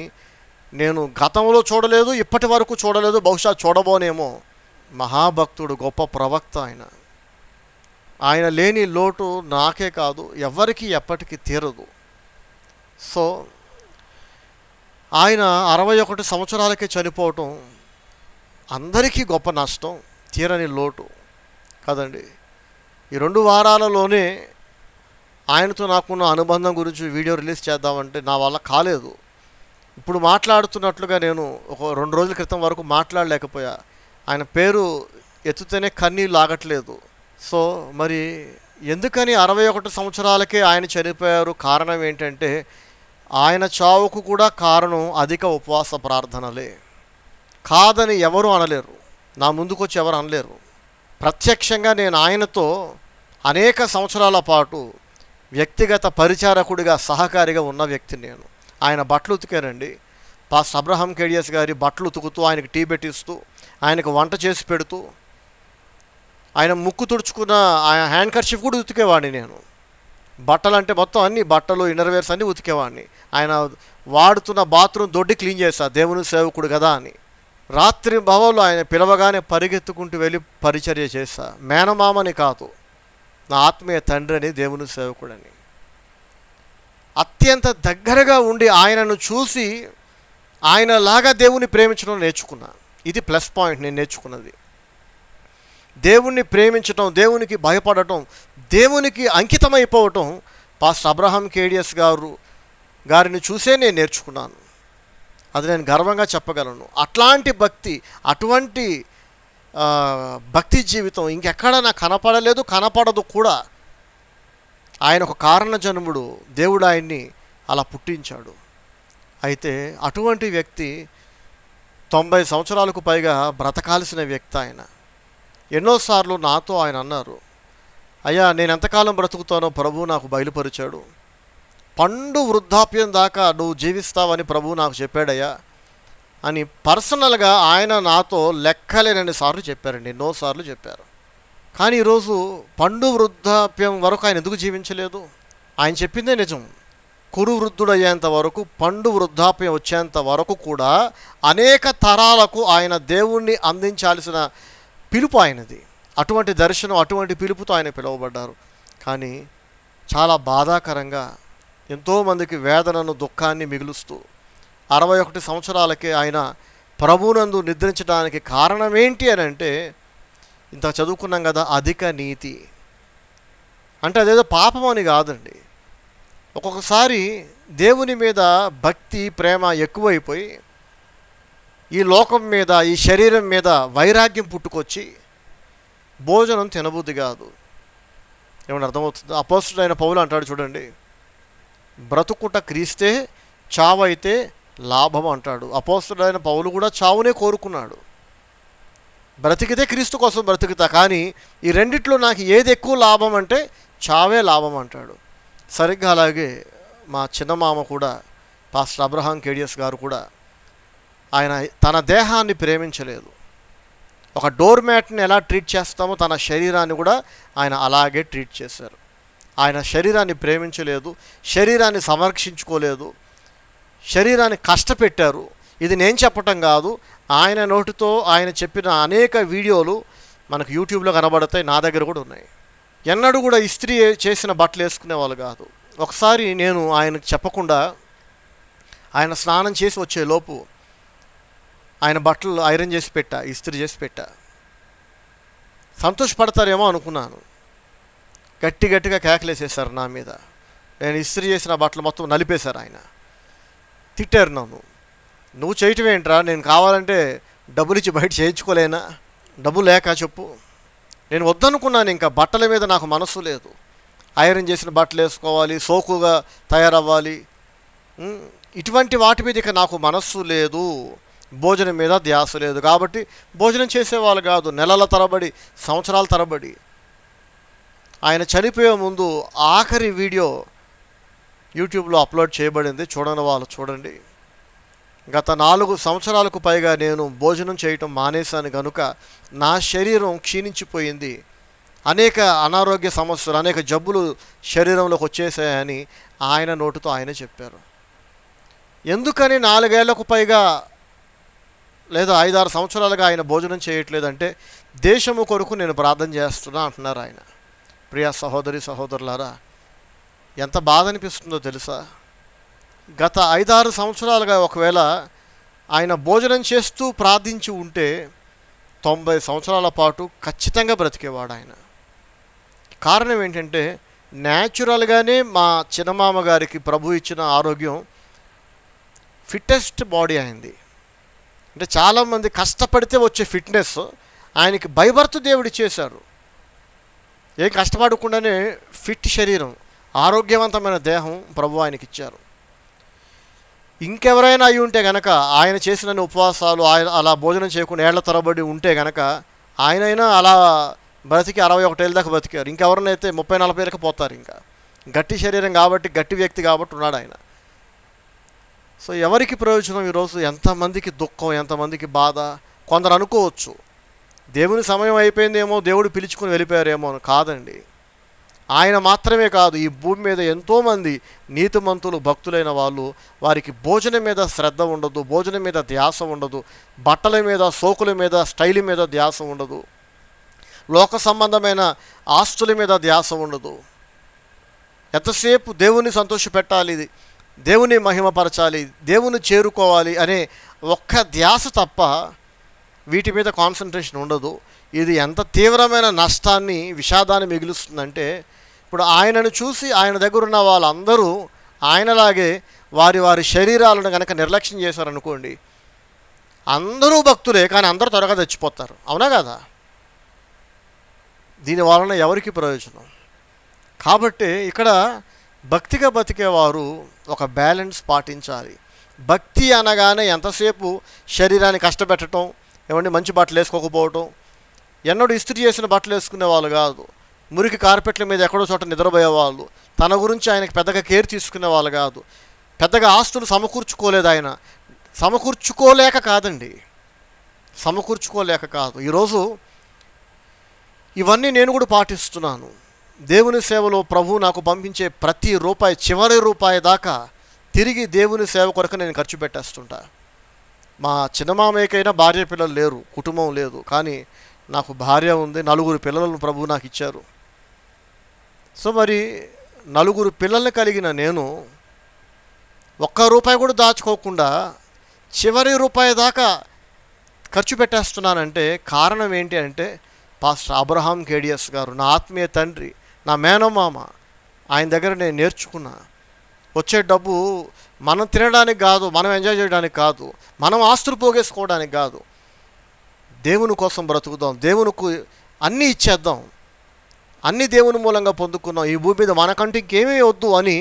నేను గతంలో చూడలేదు ఇప్పటి వరకు చూడలేదు బహుశా చూడబోనేమో మహాభక్తుడు గొప్ప ప్రవక్త ఆయన ఆయన లేని లోటు నాకే కాదు ఎవరికి ఎప్పటికీ తీరదు సో ఆయన అరవై ఒకటి సంవత్సరాలకే చనిపోవటం అందరికీ గొప్ప నష్టం తీరని లోటు కదండి ఈ రెండు వారాలలోనే ఆయనతో నాకున్న అనుబంధం గురించి వీడియో రిలీజ్ చేద్దామంటే నా వల్ల కాలేదు ఇప్పుడు మాట్లాడుతున్నట్లుగా నేను ఒక రెండు రోజుల క్రితం వరకు మాట్లాడలేకపోయా ఆయన పేరు ఎత్తుతేనే కన్నీ లాగట్లేదు సో మరి ఎందుకని అరవై ఒకటి సంవత్సరాలకే ఆయన చనిపోయారు కారణం ఏంటంటే ఆయన చావుకు కూడా కారణం అధిక ఉపవాస ప్రార్థనలే కాదని ఎవరు అనలేరు నా ముందుకొచ్చి ఎవరు అనలేరు ప్రత్యక్షంగా నేను ఆయనతో అనేక సంవత్సరాల పాటు వ్యక్తిగత పరిచారకుడిగా సహకారిగా ఉన్న వ్యక్తి నేను ఆయన బట్టలు ఉతికారండి పాస్ అబ్రహం కేడియస్ గారి బట్టలు ఉతుకుతూ ఆయనకు టీ పెట్టిస్తూ ఆయనకు వంట చేసి పెడుతూ ఆయన ముక్కు తుడుచుకున్న ఆయన హ్యాండ్ కర్షిఫ్ కూడా ఉతికేవాడిని నేను బట్టలు అంటే మొత్తం అన్ని బట్టలు ఇన్నర్వేర్స్ అన్నీ ఉతికేవాడిని ఆయన వాడుతున్న బాత్రూమ్ దొడ్డి క్లీన్ చేస్తా దేవుని సేవకుడు కదా అని రాత్రి భవంలో ఆయన పిలవగానే పరిగెత్తుకుంటూ వెళ్ళి పరిచర్య చేశా మేనమామని కాదు నా ఆత్మీయ తండ్రి అని దేవుని సేవకుడని అత్యంత దగ్గరగా ఉండి ఆయనను చూసి ఆయనలాగా దేవుని ప్రేమించడం నేర్చుకున్నా ఇది ప్లస్ పాయింట్ నేను నేర్చుకున్నది దేవుణ్ణి ప్రేమించటం దేవునికి భయపడటం దేవునికి అంకితమైపోవటం పాస్టర్ అబ్రహాం కేడియస్ గారు గారిని చూసే నేను నేర్చుకున్నాను అది నేను గర్వంగా చెప్పగలను అట్లాంటి భక్తి అటువంటి భక్తి జీవితం ఇంకెక్కడ నాకు కనపడలేదు కనపడదు కూడా ఆయన ఒక కారణజన్ముడు దేవుడు ఆయన్ని అలా పుట్టించాడు అయితే అటువంటి వ్యక్తి తొంభై సంవత్సరాలకు పైగా బ్రతకాల్సిన వ్యక్తి ఆయన ఎన్నోసార్లు నాతో ఆయన అన్నారు అయ్యా నేను ఎంతకాలం బ్రతుకుతానో ప్రభువు నాకు బయలుపరిచాడు పండు వృద్ధాప్యం దాకా నువ్వు జీవిస్తావని ప్రభువు నాకు చెప్పాడయ్యా అని పర్సనల్గా ఆయన నాతో లెక్కలేనని సార్లు చెప్పారండి ఎన్నో సార్లు చెప్పారు కానీ ఈరోజు పండు వృద్ధాప్యం వరకు ఆయన ఎందుకు జీవించలేదు ఆయన చెప్పిందే నిజం కురు వృద్ధుడయ్యేంత వరకు పండు వృద్ధాప్యం వచ్చేంత వరకు కూడా అనేక తరాలకు ఆయన దేవుణ్ణి అందించాల్సిన పిలుపు ఆయనది అటువంటి దర్శనం అటువంటి పిలుపుతో ఆయన పిలువబడ్డారు కానీ చాలా బాధాకరంగా ఎంతోమందికి వేదనను దుఃఖాన్ని మిగులుస్తూ అరవై ఒకటి సంవత్సరాలకే ఆయన ప్రభునందు నిద్రించడానికి కారణమేంటి అని అంటే ఇంత చదువుకున్నాం కదా అధిక నీతి అంటే అదేదో పాపం అని కాదండి ఒక్కొక్కసారి దేవుని మీద భక్తి ప్రేమ ఎక్కువైపోయి ఈ లోకం మీద ఈ శరీరం మీద వైరాగ్యం పుట్టుకొచ్చి భోజనం తినబుద్ధి కాదు ఏమన్నా అర్థమవుతుంది అపోజిట్ అయిన పౌలు అంటాడు చూడండి బ్రతుకుట క్రీస్తే చావైతే లాభం అంటాడు అపోస్తుడైన పౌలు కూడా చావునే కోరుకున్నాడు బ్రతికితే క్రీస్తు కోసం బ్రతుకుతా కానీ ఈ రెండిట్లో నాకు ఏది ఎక్కువ లాభం అంటే చావే లాభం అంటాడు సరిగ్గా అలాగే మా చిన్నమామ కూడా పాస్టర్ అబ్రహాం కేడియస్ గారు కూడా ఆయన తన దేహాన్ని ప్రేమించలేదు ఒక డోర్ మ్యాట్ని ఎలా ట్రీట్ చేస్తామో తన శరీరాన్ని కూడా ఆయన అలాగే ట్రీట్ చేశారు ఆయన శరీరాన్ని ప్రేమించలేదు శరీరాన్ని సమర్క్షించుకోలేదు శరీరాన్ని కష్టపెట్టారు ఇది నేను చెప్పటం కాదు ఆయన నోటితో ఆయన చెప్పిన అనేక వీడియోలు మనకు యూట్యూబ్లో కనబడతాయి నా దగ్గర కూడా ఉన్నాయి ఎన్నడూ కూడా ఇస్త్రీ చేసిన బట్టలు వేసుకునేవాళ్ళు కాదు ఒకసారి నేను ఆయనకు చెప్పకుండా ఆయన స్నానం చేసి వచ్చే లోపు ఆయన బట్టలు ఐరన్ చేసి పెట్టా ఇస్త్రీ చేసి పెట్టా సంతోషపడతారేమో అనుకున్నాను గట్టి గట్టిగా కేకలేసేశారు నా మీద నేను ఇస్త్రీ చేసిన బట్టలు మొత్తం నలిపేశారు ఆయన తిట్టారు నన్ను నువ్వు చేయటం ఏంట్రా నేను కావాలంటే డబ్బులు ఇచ్చి బయట చేయించుకోలేనా డబ్బు లేక చెప్పు నేను వద్దనుకున్నాను ఇంకా బట్టల మీద నాకు మనస్సు లేదు ఐరన్ చేసిన బట్టలు వేసుకోవాలి సోకుగా తయారవ్వాలి ఇటువంటి వాటి మీద ఇక నాకు మనస్సు లేదు భోజనం మీద ధ్యాస లేదు కాబట్టి భోజనం చేసేవాళ్ళు కాదు నెలల తరబడి సంవత్సరాల తరబడి ఆయన చనిపోయే ముందు ఆఖరి వీడియో యూట్యూబ్లో అప్లోడ్ చేయబడింది చూడని వాళ్ళు చూడండి గత నాలుగు సంవత్సరాలకు పైగా నేను భోజనం చేయటం మానేశాను గనుక నా శరీరం క్షీణించిపోయింది అనేక అనారోగ్య సమస్యలు అనేక జబ్బులు శరీరంలోకి వచ్చేసాయని ఆయన నోటుతో ఆయన చెప్పారు ఎందుకని నాలుగేళ్లకు పైగా లేదా ఐదారు సంవత్సరాలుగా ఆయన భోజనం చేయట్లేదంటే దేశము కొరకు నేను ప్రార్థన చేస్తున్నా అంటున్నారు ఆయన ప్రియా సహోదరి సహోదరులారా ఎంత బాధ అనిపిస్తుందో తెలుసా గత ఐదారు సంవత్సరాలుగా ఒకవేళ ఆయన భోజనం చేస్తూ ప్రార్థించి ఉంటే తొంభై సంవత్సరాల పాటు ఖచ్చితంగా బ్రతికేవాడు ఆయన కారణం ఏంటంటే న్యాచురల్గానే మా చిన్నమామ గారికి ప్రభు ఇచ్చిన ఆరోగ్యం ఫిట్టెస్ట్ బాడీ అయింది అంటే చాలామంది కష్టపడితే వచ్చే ఫిట్నెస్ ఆయనకి భయభర్త దేవుడు చేశారు ఏం కష్టపడకుండానే ఫిట్ శరీరం ఆరోగ్యవంతమైన దేహం ప్రభు ఆయనకి ఇచ్చారు ఇంకెవరైనా అయి ఉంటే గనక ఆయన చేసిన ఉపవాసాలు ఆయన అలా భోజనం చేయకుండా ఏళ్ల తరబడి ఉంటే గనక ఆయనైనా అలా బ్రతికి అరవై ఒకటేళ్ళ దాకా బ్రతికారు ఇంకెవరినైతే ముప్పై నలభై ఏళ్ళకి పోతారు ఇంకా గట్టి శరీరం కాబట్టి గట్టి వ్యక్తి కాబట్టి ఉన్నాడు ఆయన సో ఎవరికి ప్రయోజనం ఈరోజు ఎంతమందికి దుఃఖం ఎంతమందికి బాధ కొందరు అనుకోవచ్చు దేవుని సమయం అయిపోయిందేమో దేవుడు పిలుచుకుని వెళ్ళిపోయారేమో అని కాదండి ఆయన మాత్రమే కాదు ఈ భూమి మీద ఎంతోమంది నీతిమంతులు భక్తులైన వాళ్ళు వారికి భోజనం మీద శ్రద్ధ ఉండదు భోజనం మీద ధ్యాస ఉండదు బట్టల మీద సోకుల మీద స్టైల్ మీద ధ్యాస ఉండదు లోక సంబంధమైన ఆస్తుల మీద ధ్యాస ఉండదు ఎంతసేపు దేవుని పెట్టాలి దేవుని మహిమపరచాలి దేవుని చేరుకోవాలి అనే ఒక్క ధ్యాస తప్ప వీటి మీద కాన్సన్ట్రేషన్ ఉండదు ఇది ఎంత తీవ్రమైన నష్టాన్ని విషాదాన్ని మిగులుస్తుందంటే ఇప్పుడు ఆయనను చూసి ఆయన దగ్గర ఉన్న వాళ్ళందరూ ఆయనలాగే వారి వారి శరీరాలను కనుక నిర్లక్ష్యం చేశారనుకోండి అందరూ భక్తులే కానీ అందరూ త్వరగా చచ్చిపోతారు అవునా కదా దీని వలన ఎవరికి ప్రయోజనం కాబట్టి ఇక్కడ భక్తిగా బతికేవారు ఒక బ్యాలెన్స్ పాటించాలి భక్తి అనగానే ఎంతసేపు శరీరాన్ని కష్టపెట్టడం ఏమండి మంచి బట్టలు వేసుకోకపోవటం ఎన్నడూ ఇస్త్రీ చేసిన బట్టలు వేసుకునే వాళ్ళు కాదు మురికి కార్పెట్ల మీద ఎక్కడో చోట నిద్రపోయేవాళ్ళు తన గురించి ఆయనకు పెద్దగా కేర్ తీసుకునే వాళ్ళు కాదు పెద్దగా ఆస్తులు సమకూర్చుకోలేదు ఆయన సమకూర్చుకోలేక కాదండి సమకూర్చుకోలేక కాదు ఈరోజు ఇవన్నీ నేను కూడా పాటిస్తున్నాను దేవుని సేవలో ప్రభు నాకు పంపించే ప్రతి రూపాయి చివరి రూపాయి దాకా తిరిగి దేవుని సేవ కొరకు నేను ఖర్చు పెట్టేస్తుంటాను మా చిన్నమామయ్యకైనా భార్య పిల్లలు లేరు కుటుంబం లేదు కానీ నాకు భార్య ఉంది నలుగురు పిల్లలను ప్రభు నాకు ఇచ్చారు సో మరి నలుగురు పిల్లల్ని కలిగిన నేను ఒక్క రూపాయి కూడా దాచుకోకుండా చివరి రూపాయి దాకా ఖర్చు పెట్టేస్తున్నానంటే కారణం ఏంటి అంటే పాస్టర్ అబ్రహాం కేడియస్ గారు నా ఆత్మీయ తండ్రి నా మేనమామ ఆయన దగ్గర నేను నేర్చుకున్నా వచ్చే డబ్బు మనం తినడానికి కాదు మనం ఎంజాయ్ చేయడానికి కాదు మనం ఆస్తులు పోగేసుకోవడానికి కాదు దేవుని కోసం బ్రతుకుదాం దేవునికి అన్నీ ఇచ్చేద్దాం అన్ని దేవుని మూలంగా పొందుకున్నాం ఈ భూమి మీద మనకంటే ఇంకేమీ వద్దు అని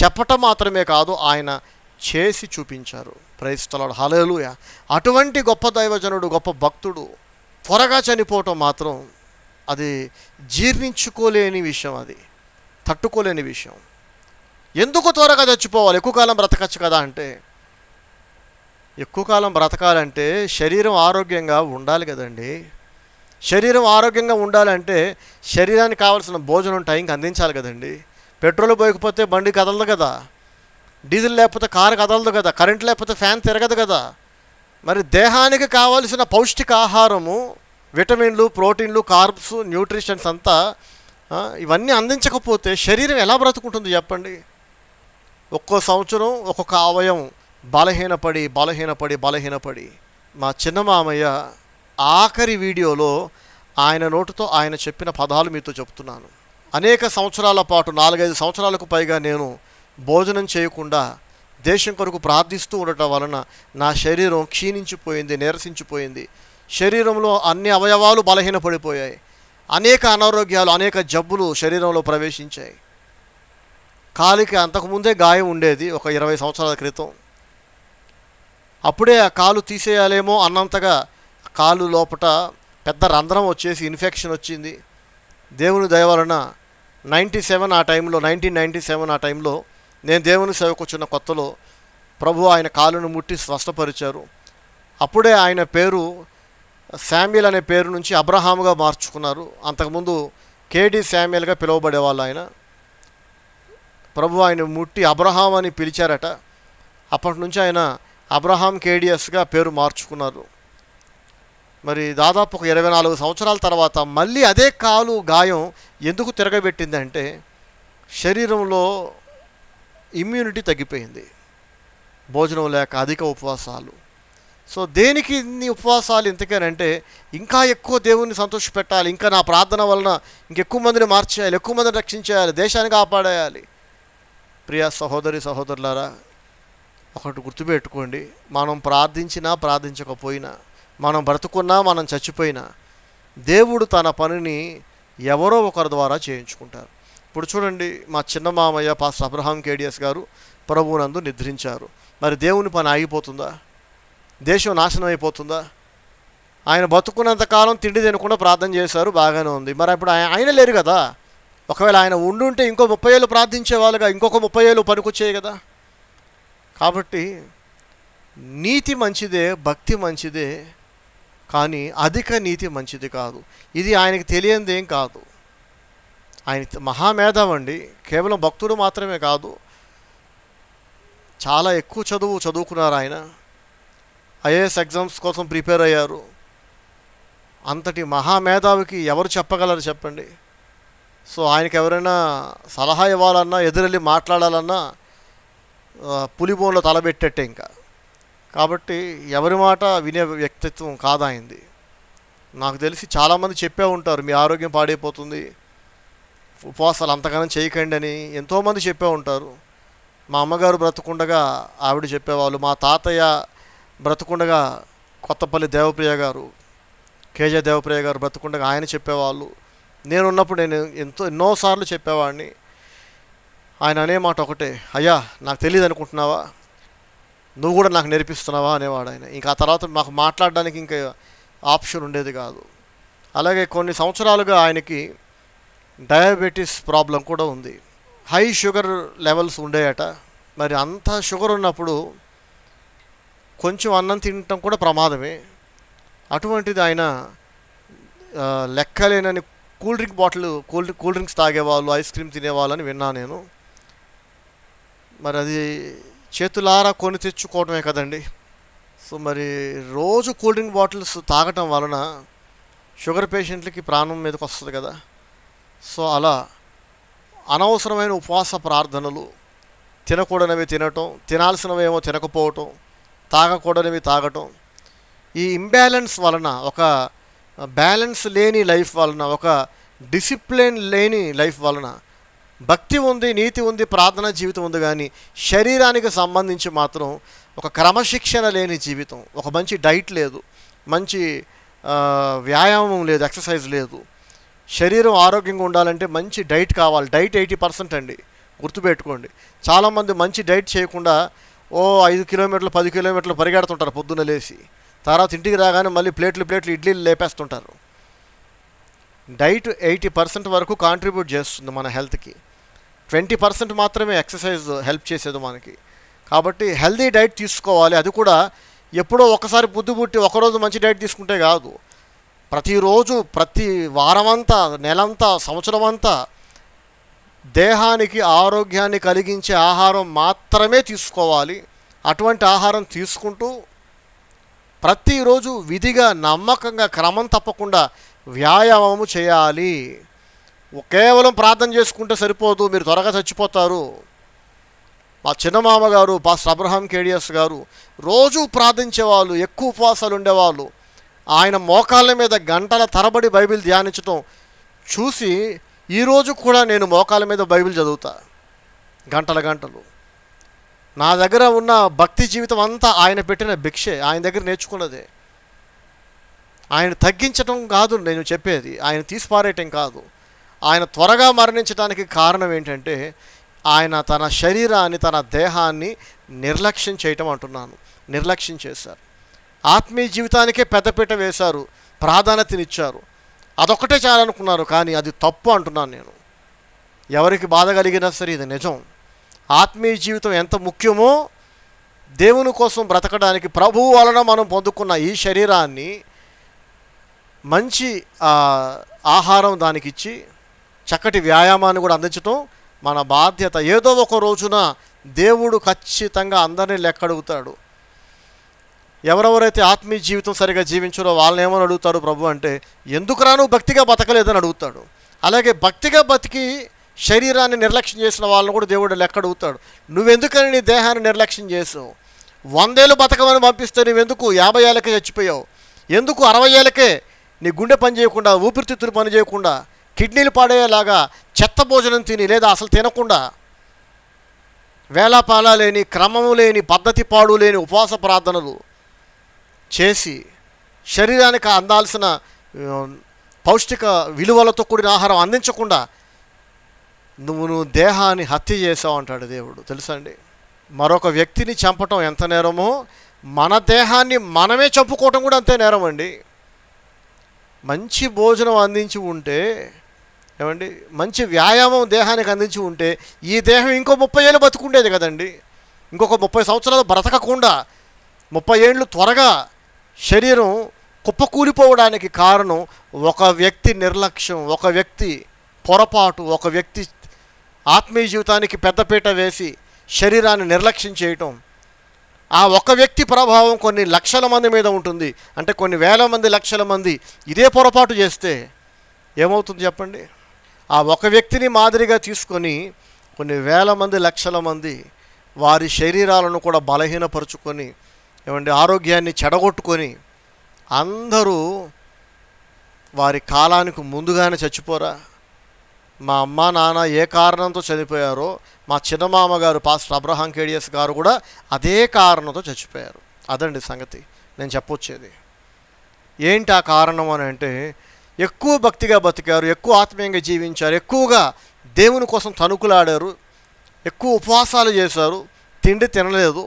చెప్పటం మాత్రమే కాదు ఆయన చేసి చూపించారు ప్రయత్నలాడు హలలుయ అటువంటి గొప్ప దైవజనుడు గొప్ప భక్తుడు త్వరగా చనిపోవటం మాత్రం అది జీర్ణించుకోలేని విషయం అది తట్టుకోలేని విషయం ఎందుకు త్వరగా చచ్చిపోవాలి ఎక్కువ కాలం బ్రతకచ్చు కదా అంటే ఎక్కువ కాలం బ్రతకాలంటే శరీరం ఆరోగ్యంగా ఉండాలి కదండి శరీరం ఆరోగ్యంగా ఉండాలంటే శరీరానికి కావాల్సిన భోజనం టైంకి అందించాలి కదండి పెట్రోల్ పోయకపోతే బండి కదలదు కదా డీజిల్ లేకపోతే కారు కదలదు కదా కరెంట్ లేకపోతే ఫ్యాన్ తిరగదు కదా మరి దేహానికి కావలసిన పౌష్టికాహారము విటమిన్లు ప్రోటీన్లు కార్బ్స్ న్యూట్రిషన్స్ అంతా ఇవన్నీ అందించకపోతే శరీరం ఎలా బ్రతుకుంటుంది చెప్పండి ఒక్కో సంవత్సరం ఒక్కొక్క అవయం బలహీనపడి బలహీనపడి బలహీనపడి మా చిన్న మామయ్య ఆఖరి వీడియోలో ఆయన నోటుతో ఆయన చెప్పిన పదాలు మీతో చెప్తున్నాను అనేక సంవత్సరాల పాటు నాలుగైదు సంవత్సరాలకు పైగా నేను భోజనం చేయకుండా దేశం కొరకు ప్రార్థిస్తూ ఉండటం వలన నా శరీరం క్షీణించిపోయింది నీరసించిపోయింది శరీరంలో అన్ని అవయవాలు బలహీనపడిపోయాయి అనేక అనారోగ్యాలు అనేక జబ్బులు శరీరంలో ప్రవేశించాయి కాలికి అంతకుముందే గాయం ఉండేది ఒక ఇరవై సంవత్సరాల క్రితం అప్పుడే ఆ కాలు తీసేయాలేమో అన్నంతగా కాలు లోపట పెద్ద రంధ్రం వచ్చేసి ఇన్ఫెక్షన్ వచ్చింది దేవుని దయ వలన నైంటీ సెవెన్ ఆ టైంలో నైన్టీన్ నైంటీ సెవెన్ ఆ టైంలో నేను దేవుని సేవకు వచ్చిన కొత్తలో ప్రభు ఆయన కాలును ముట్టి స్వస్థపరిచారు అప్పుడే ఆయన పేరు శామ్యుల్ అనే పేరు నుంచి అబ్రహాముగా మార్చుకున్నారు అంతకుముందు కేడి శామ్యుల్గా పిలువబడేవాళ్ళు ఆయన ప్రభు ఆయన ముట్టి అబ్రహాం అని పిలిచారట అప్పటి నుంచి ఆయన అబ్రహాం కేడియస్గా పేరు మార్చుకున్నారు మరి దాదాపు ఒక ఇరవై నాలుగు సంవత్సరాల తర్వాత మళ్ళీ అదే కాలు గాయం ఎందుకు తిరగబెట్టిందంటే శరీరంలో ఇమ్యూనిటీ తగ్గిపోయింది భోజనం లేక అధిక ఉపవాసాలు సో దేనికి ఇన్ని ఉపవాసాలు ఎందుకనంటే ఇంకా ఎక్కువ దేవుణ్ణి సంతోషపెట్టాలి ఇంకా నా ప్రార్థన వలన ఇంకెక్కువ మందిని మార్చేయాలి ఎక్కువ మందిని రక్షించేయాలి దేశాన్ని కాపాడేయాలి ప్రియ సహోదరి సహోదరులారా ఒకటి గుర్తుపెట్టుకోండి మనం ప్రార్థించినా ప్రార్థించకపోయినా మనం బ్రతుకున్నా మనం చచ్చిపోయినా దేవుడు తన పనిని ఎవరో ఒకరి ద్వారా చేయించుకుంటారు ఇప్పుడు చూడండి మా చిన్న మామయ్య పాస్ అబ్రహాం కేడిఎస్ గారు ప్రభువునందు నిద్రించారు మరి దేవుని పని ఆగిపోతుందా దేశం నాశనం అయిపోతుందా ఆయన బతుకున్నంతకాలం తిండి తినకుండా ప్రార్థన చేశారు బాగానే ఉంది మరి అప్పుడు ఆయన లేరు కదా ఒకవేళ ఆయన ఉండుంటే ఇంకో ముప్పై ఏళ్ళు వాళ్ళుగా ఇంకొక ముప్పై ఏళ్ళు పనికొచ్చేయి కదా కాబట్టి నీతి మంచిదే భక్తి మంచిదే కానీ అధిక నీతి మంచిది కాదు ఇది ఆయనకు తెలియందేం కాదు ఆయన మహామేధావండి కేవలం భక్తుడు మాత్రమే కాదు చాలా ఎక్కువ చదువు చదువుకున్నారు ఆయన ఐఏఎస్ ఎగ్జామ్స్ కోసం ప్రిపేర్ అయ్యారు అంతటి మహామేధావికి ఎవరు చెప్పగలరు చెప్పండి సో ఆయనకు ఎవరైనా సలహా ఇవ్వాలన్నా ఎదురెళ్ళి మాట్లాడాలన్నా పులిబోన్లో తలబెట్టేట్టే ఇంకా కాబట్టి ఎవరి మాట వినే వ్యక్తిత్వం కాదాయింది నాకు తెలిసి చాలామంది చెప్పే ఉంటారు మీ ఆరోగ్యం పాడైపోతుంది ఉపవాసాలు అంతగానం చేయకండి అని ఎంతోమంది చెప్పే ఉంటారు మా అమ్మగారు బ్రతకుండగా ఆవిడ చెప్పేవాళ్ళు మా తాతయ్య బ్రతకుండగా కొత్తపల్లి దేవప్రియ గారు కేజే దేవప్రియ గారు బ్రతకుండగా ఆయన చెప్పేవాళ్ళు నేను ఉన్నప్పుడు నేను ఎంతో ఎన్నోసార్లు చెప్పేవాడిని ఆయన అనే మాట ఒకటే అయ్యా నాకు తెలియదు అనుకుంటున్నావా నువ్వు కూడా నాకు నేర్పిస్తున్నావా అనేవాడు ఆయన ఇంకా ఆ తర్వాత మాకు మాట్లాడడానికి ఇంకా ఆప్షన్ ఉండేది కాదు అలాగే కొన్ని సంవత్సరాలుగా ఆయనకి డయాబెటీస్ ప్రాబ్లం కూడా ఉంది హై షుగర్ లెవెల్స్ ఉండేయట మరి అంత షుగర్ ఉన్నప్పుడు కొంచెం అన్నం తినటం కూడా ప్రమాదమే అటువంటిది ఆయన లెక్కలేనని cool drink bottle cool cool drinks తాగేవాళ్ళు ఐస్ క్రీమ్ తినేవాళ్ళు అని విన్నా నేను మరి అది చేతులారా కొని తెచ్చుకోవడమే కదండి సో మరి రోజు కూల్ డ్రింక్ బాటిల్స్ తాగటం వలన షుగర్ పేషెంట్లకి ప్రాణం మీదకి వస్తుంది కదా సో అలా అనవసరమైన ఉపవాస ప్రార్థనలు తినకూడనివి తినటం తినాల్సినవేమో తినకపోవటం తాగకూడనివి తాగటం ఈ ఇంబ్యాలెన్స్ వలన ఒక బ్యాలెన్స్ లేని లైఫ్ వలన ఒక డిసిప్లిన్ లేని లైఫ్ వలన భక్తి ఉంది నీతి ఉంది ప్రార్థనా జీవితం ఉంది కానీ శరీరానికి సంబంధించి మాత్రం ఒక క్రమశిక్షణ లేని జీవితం ఒక మంచి డైట్ లేదు మంచి వ్యాయామం లేదు ఎక్సర్సైజ్ లేదు శరీరం ఆరోగ్యంగా ఉండాలంటే మంచి డైట్ కావాలి డైట్ ఎయిటీ పర్సెంట్ అండి గుర్తుపెట్టుకోండి చాలామంది మంచి డైట్ చేయకుండా ఓ ఐదు కిలోమీటర్లు పది కిలోమీటర్లు పరిగెడుతుంటారు పొద్దున్న లేచి తర్వాత ఇంటికి రాగానే మళ్ళీ ప్లేట్లు ప్లేట్లు ఇడ్లీలు లేపేస్తుంటారు డైట్ ఎయిటీ పర్సెంట్ వరకు కాంట్రిబ్యూట్ చేస్తుంది మన హెల్త్కి ట్వంటీ పర్సెంట్ మాత్రమే ఎక్సర్సైజ్ హెల్ప్ చేసేది మనకి కాబట్టి హెల్దీ డైట్ తీసుకోవాలి అది కూడా ఎప్పుడో ఒకసారి బుద్ధి పుట్టి ఒకరోజు మంచి డైట్ తీసుకుంటే కాదు ప్రతిరోజు ప్రతి వారమంతా నెలంతా సంవత్సరం అంతా దేహానికి ఆరోగ్యాన్ని కలిగించే ఆహారం మాత్రమే తీసుకోవాలి అటువంటి ఆహారం తీసుకుంటూ ప్రతిరోజు విధిగా నమ్మకంగా క్రమం తప్పకుండా వ్యాయామము చేయాలి కేవలం ప్రార్థన చేసుకుంటే సరిపోదు మీరు త్వరగా చచ్చిపోతారు మా చిన్నమామ గారు పాస్టర్ అబ్రహాం కేడియస్ గారు రోజు ప్రార్థించేవాళ్ళు ఎక్కువ ఉపవాసాలు ఉండేవాళ్ళు ఆయన మోకాళ్ళ మీద గంటల తరబడి బైబిల్ ధ్యానించడం చూసి ఈరోజు కూడా నేను మోకాళ్ళ మీద బైబిల్ చదువుతా గంటల గంటలు నా దగ్గర ఉన్న భక్తి జీవితం అంతా ఆయన పెట్టిన భిక్షే ఆయన దగ్గర నేర్చుకున్నదే ఆయన తగ్గించటం కాదు నేను చెప్పేది ఆయన తీసిపారేయటం కాదు ఆయన త్వరగా మరణించడానికి కారణం ఏంటంటే ఆయన తన శరీరాన్ని తన దేహాన్ని నిర్లక్ష్యం చేయటం అంటున్నాను నిర్లక్ష్యం చేశారు ఆత్మీయ జీవితానికే పెద్దపీట వేశారు ప్రాధాన్యతనిచ్చారు అదొక్కటే చాలనుకున్నారు కానీ అది తప్పు అంటున్నాను నేను ఎవరికి బాధ కలిగినా సరే ఇది నిజం ఆత్మీయ జీవితం ఎంత ముఖ్యమో దేవుని కోసం బ్రతకడానికి ప్రభువు వలన మనం పొందుకున్న ఈ శరీరాన్ని మంచి ఆహారం దానికి ఇచ్చి చక్కటి వ్యాయామాన్ని కూడా అందించడం మన బాధ్యత ఏదో ఒక రోజున దేవుడు ఖచ్చితంగా అందరినీ లెక్కడుగుతాడు ఎవరెవరైతే ఆత్మీయ జీవితం సరిగా జీవించారో వాళ్ళని ఏమని అడుగుతాడు ప్రభు అంటే ఎందుకు రాను భక్తిగా బతకలేదని అడుగుతాడు అలాగే భక్తిగా బతికి శరీరాన్ని నిర్లక్ష్యం చేసిన వాళ్ళని కూడా దేవుడు అడుగుతాడు నువ్వెందుకని నీ దేహాన్ని నిర్లక్ష్యం చేసావు వందేళ్ళు బతకమని పంపిస్తే నువ్వెందుకు యాభై ఏళ్ళకే చచ్చిపోయావు ఎందుకు అరవై ఏళ్ళకే నీ గుండె పని చేయకుండా ఊపిరితిత్తులు పని చేయకుండా కిడ్నీలు పాడేయేలాగా చెత్త భోజనం తిని లేదా అసలు తినకుండా వేళాపాల లేని క్రమము లేని పద్ధతి పాడు లేని ఉపవాస ప్రార్థనలు చేసి శరీరానికి అందాల్సిన పౌష్టిక విలువలతో కూడిన ఆహారం అందించకుండా నువ్వు నువ్వు దేహాన్ని హత్య చేసావు అంటాడు దేవుడు తెలుసండి మరొక వ్యక్తిని చంపటం ఎంత నేరమో మన దేహాన్ని మనమే చంపుకోవటం కూడా అంతే నేరం అండి మంచి భోజనం అందించి ఉంటే ఏమండి మంచి వ్యాయామం దేహానికి అందించి ఉంటే ఈ దేహం ఇంకో ముప్పై ఏళ్ళు బతుకుండేది కదండి ఇంకొక ముప్పై సంవత్సరాలు బ్రతకకుండా ముప్పై ఏళ్ళు త్వరగా శరీరం కుప్పకూలిపోవడానికి కారణం ఒక వ్యక్తి నిర్లక్ష్యం ఒక వ్యక్తి పొరపాటు ఒక వ్యక్తి ఆత్మీయ జీవితానికి పెద్దపీట వేసి శరీరాన్ని నిర్లక్ష్యం చేయటం ఆ ఒక వ్యక్తి ప్రభావం కొన్ని లక్షల మంది మీద ఉంటుంది అంటే కొన్ని వేల మంది లక్షల మంది ఇదే పొరపాటు చేస్తే ఏమవుతుంది చెప్పండి ఆ ఒక వ్యక్తిని మాదిరిగా తీసుకొని కొన్ని వేల మంది లక్షల మంది వారి శరీరాలను కూడా బలహీనపరుచుకొని ఏమండి ఆరోగ్యాన్ని చెడగొట్టుకొని అందరూ వారి కాలానికి ముందుగానే చచ్చిపోరా మా అమ్మ నాన్న ఏ కారణంతో చనిపోయారో మా చిన్నమామ గారు పాస్టర్ అబ్రహాం కేడియస్ గారు కూడా అదే కారణంతో చచ్చిపోయారు అదండి సంగతి నేను చెప్పొచ్చేది ఏంటి ఆ కారణం అని అంటే ఎక్కువ భక్తిగా బతికారు ఎక్కువ ఆత్మీయంగా జీవించారు ఎక్కువగా దేవుని కోసం తణుకులాడారు ఎక్కువ ఉపవాసాలు చేశారు తిండి తినలేదు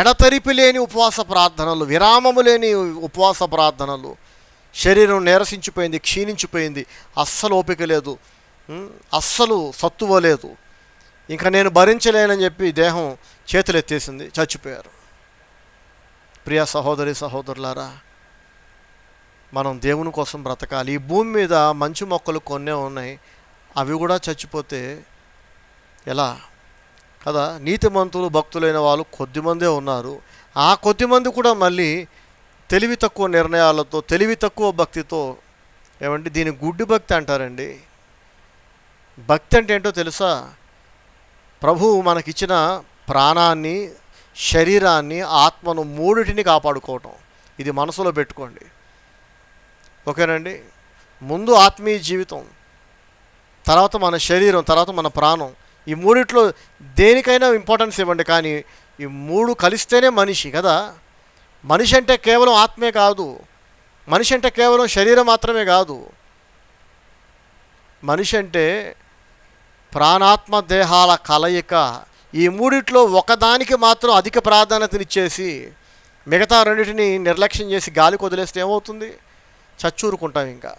ఎడతెరిపి లేని ఉపవాస ప్రార్థనలు విరామము లేని ఉపవాస ప్రార్థనలు శరీరం నీరసించిపోయింది క్షీణించిపోయింది అస్సలు ఓపిక లేదు అస్సలు సత్తువ లేదు ఇంకా నేను భరించలేనని చెప్పి దేహం చేతులెత్తేసింది చచ్చిపోయారు ప్రియ సహోదరి సహోదరులారా మనం దేవుని కోసం బ్రతకాలి ఈ భూమి మీద మంచి మొక్కలు కొన్నే ఉన్నాయి అవి కూడా చచ్చిపోతే ఎలా కదా నీతిమంతులు భక్తులైన వాళ్ళు కొద్దిమందే ఉన్నారు ఆ కొద్దిమంది కూడా మళ్ళీ తెలివి తక్కువ నిర్ణయాలతో తెలివి తక్కువ భక్తితో ఏమంటే దీని గుడ్డి భక్తి అంటారండి భక్తి అంటే ఏంటో తెలుసా ప్రభువు మనకిచ్చిన ప్రాణాన్ని శరీరాన్ని ఆత్మను మూడిటిని కాపాడుకోవటం ఇది మనసులో పెట్టుకోండి ఓకేనండి ముందు ఆత్మీయ జీవితం తర్వాత మన శరీరం తర్వాత మన ప్రాణం ఈ మూడిట్లో దేనికైనా ఇంపార్టెన్స్ ఇవ్వండి కానీ ఈ మూడు కలిస్తేనే మనిషి కదా మనిషి అంటే కేవలం ఆత్మే కాదు మనిషి అంటే కేవలం శరీరం మాత్రమే కాదు మనిషి అంటే ప్రాణాత్మ దేహాల కలయిక ఈ మూడిట్లో ఒకదానికి మాత్రం అధిక ప్రాధాన్యతనిచ్చేసి మిగతా రెండింటిని నిర్లక్ష్యం చేసి గాలి వదిలేస్తే ఏమవుతుంది చచ్చూరుకుంటాం ఇంకా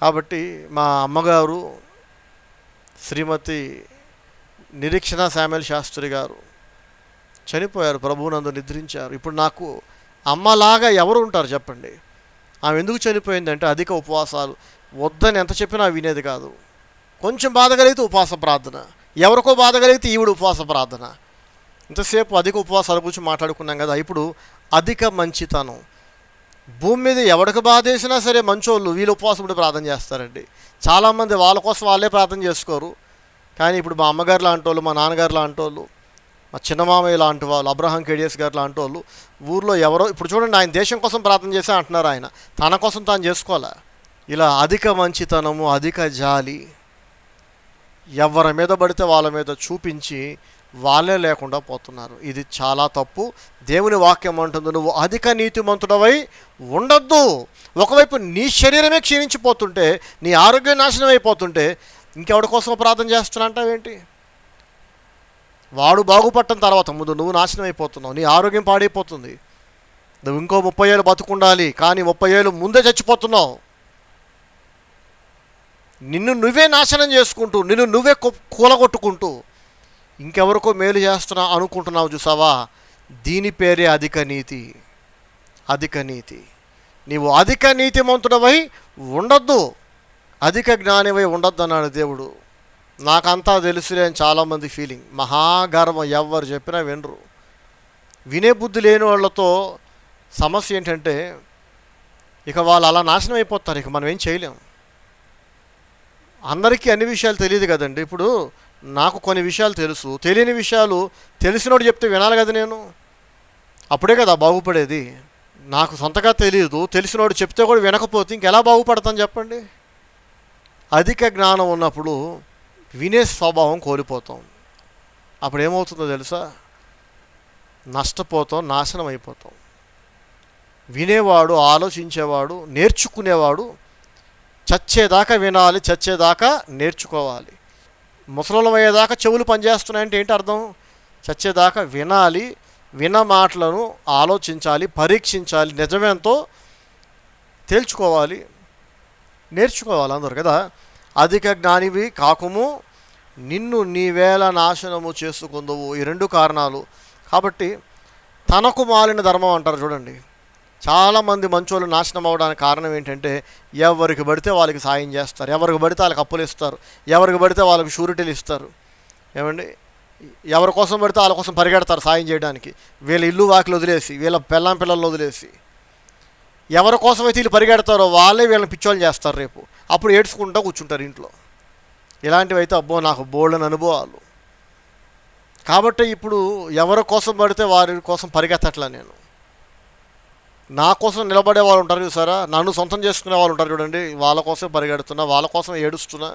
కాబట్టి మా అమ్మగారు శ్రీమతి నిరీక్షణ శామల్ శాస్త్రి గారు చనిపోయారు ప్రభువునందు నిద్రించారు ఇప్పుడు నాకు అమ్మలాగా ఎవరు ఉంటారు చెప్పండి ఆమె ఎందుకు చనిపోయిందంటే అధిక ఉపవాసాలు వద్దని ఎంత చెప్పినా వినేది కాదు కొంచెం బాధ కలిగితే ఉపవాస ప్రార్థన ఎవరికో బాధ కలిగితే ఈవిడ ఉపవాస ప్రార్థన ఇంతసేపు అధిక ఉపవాసాల గురించి మాట్లాడుకున్నాం కదా ఇప్పుడు అధిక మంచితనం భూమి మీద ఎవరికి బాధ వేసినా సరే మంచోళ్ళు వీళ్ళు ఉపవాసం ఉండి ప్రార్థన చేస్తారండి చాలామంది వాళ్ళ కోసం వాళ్ళే ప్రార్థన చేసుకోరు కానీ ఇప్పుడు మా అమ్మగారు లాంటి వాళ్ళు మా నాన్నగారు లాంటి వాళ్ళు మా చిన్నమామయ్య లాంటి వాళ్ళు అబ్రహాం కేడియస్ గారు లాంటి వాళ్ళు ఊర్లో ఎవరో ఇప్పుడు చూడండి ఆయన దేశం కోసం ప్రార్థన చేసే అంటున్నారు ఆయన తన కోసం తాను చేసుకోవాలా ఇలా అధిక మంచితనము అధిక జాలి ఎవరి మీద పడితే వాళ్ళ మీద చూపించి వాళ్ళే లేకుండా పోతున్నారు ఇది చాలా తప్పు దేవుని వాక్యం అంటుంది నువ్వు అధిక నీతిమంతుడవై ఉండద్దు ఒకవైపు నీ శరీరమే క్షీణించిపోతుంటే నీ ఆరోగ్యం నాశనం అయిపోతుంటే ఇంకెవడి కోసం ప్రార్థన చేస్తున్నా అంటావేంటి వాడు బాగుపట్టడం తర్వాత ముందు నువ్వు నాశనం అయిపోతున్నావు నీ ఆరోగ్యం పాడైపోతుంది నువ్వు ఇంకో ముప్పై ఏళ్ళు బతుకుండాలి కానీ ముప్పై ఏళ్ళు ముందే చచ్చిపోతున్నావు నిన్ను నువ్వే నాశనం చేసుకుంటూ నిన్ను నువ్వే కూలగొట్టుకుంటూ ఇంకెవరికో మేలు చేస్తున్నా అనుకుంటున్నావు చూసావా దీని పేరే అధిక నీతి అధిక నీతి నీవు అధిక నీతి మంతుడవై ఉండద్దు అధిక జ్ఞానివై ఉండొద్దు అన్నాడు దేవుడు నాకంతా తెలుసులే అని చాలామంది ఫీలింగ్ మహాగర్వం ఎవరు చెప్పినా వినరు వినే బుద్ధి లేని వాళ్ళతో సమస్య ఏంటంటే ఇక వాళ్ళు అలా నాశనం అయిపోతారు ఇక మనం ఏం చేయలేం అందరికీ అన్ని విషయాలు తెలియదు కదండి ఇప్పుడు నాకు కొన్ని విషయాలు తెలుసు తెలియని విషయాలు తెలిసినోడు చెప్తే వినాలి కదా నేను అప్పుడే కదా బాగుపడేది నాకు సొంతగా తెలియదు తెలిసినోడు చెప్తే కూడా వినకపోతే ఇంకెలా బాగుపడతాను చెప్పండి అధిక జ్ఞానం ఉన్నప్పుడు వినే స్వభావం కోల్పోతాం అప్పుడు ఏమవుతుందో తెలుసా నష్టపోతాం నాశనం అయిపోతాం వినేవాడు ఆలోచించేవాడు నేర్చుకునేవాడు చచ్చేదాకా వినాలి చచ్చేదాకా నేర్చుకోవాలి ముసలం అయ్యేదాకా చెవులు పనిచేస్తున్నాయంటే ఏంటి అర్థం చచ్చేదాకా వినాలి విన మాటలను ఆలోచించాలి పరీక్షించాలి నిజమేంతో తేల్చుకోవాలి నేర్చుకోవాలి అందరు కదా అధిక జ్ఞానివి కాకుము నిన్ను నీవేళ నాశనము చేసుకుందువు ఈ రెండు కారణాలు కాబట్టి తనకు మాలిన ధర్మం అంటారు చూడండి చాలామంది మంచోళ్ళు నాశనం అవడానికి కారణం ఏంటంటే ఎవరికి పడితే వాళ్ళకి సాయం చేస్తారు ఎవరికి పడితే వాళ్ళకి అప్పులు ఇస్తారు ఎవరికి పడితే వాళ్ళకి షూరిటీలు ఇస్తారు ఏమండి ఎవరి కోసం పడితే వాళ్ళ కోసం పరిగెడతారు సాయం చేయడానికి వీళ్ళ ఇల్లు వాకిలు వదిలేసి వీళ్ళ పెళ్ళాం పిల్లలు వదిలేసి ఎవరి కోసం అయితే వీళ్ళు పరిగెడతారో వాళ్ళే వీళ్ళని పిచ్చోళ్ళు చేస్తారు రేపు అప్పుడు ఏడ్చుకుంటూ కూర్చుంటారు ఇంట్లో ఇలాంటివి అయితే అబ్బో నాకు అని అనుభవాలు కాబట్టి ఇప్పుడు ఎవరి కోసం పడితే వారి కోసం పరిగెత్తట్లా నేను నా కోసం నిలబడే వాళ్ళు ఉంటారు చూసారా నన్ను సొంతం చేసుకునే వాళ్ళు ఉంటారు చూడండి వాళ్ళ కోసం పరిగెడుతున్నా వాళ్ళ కోసం ఏడుస్తున్నా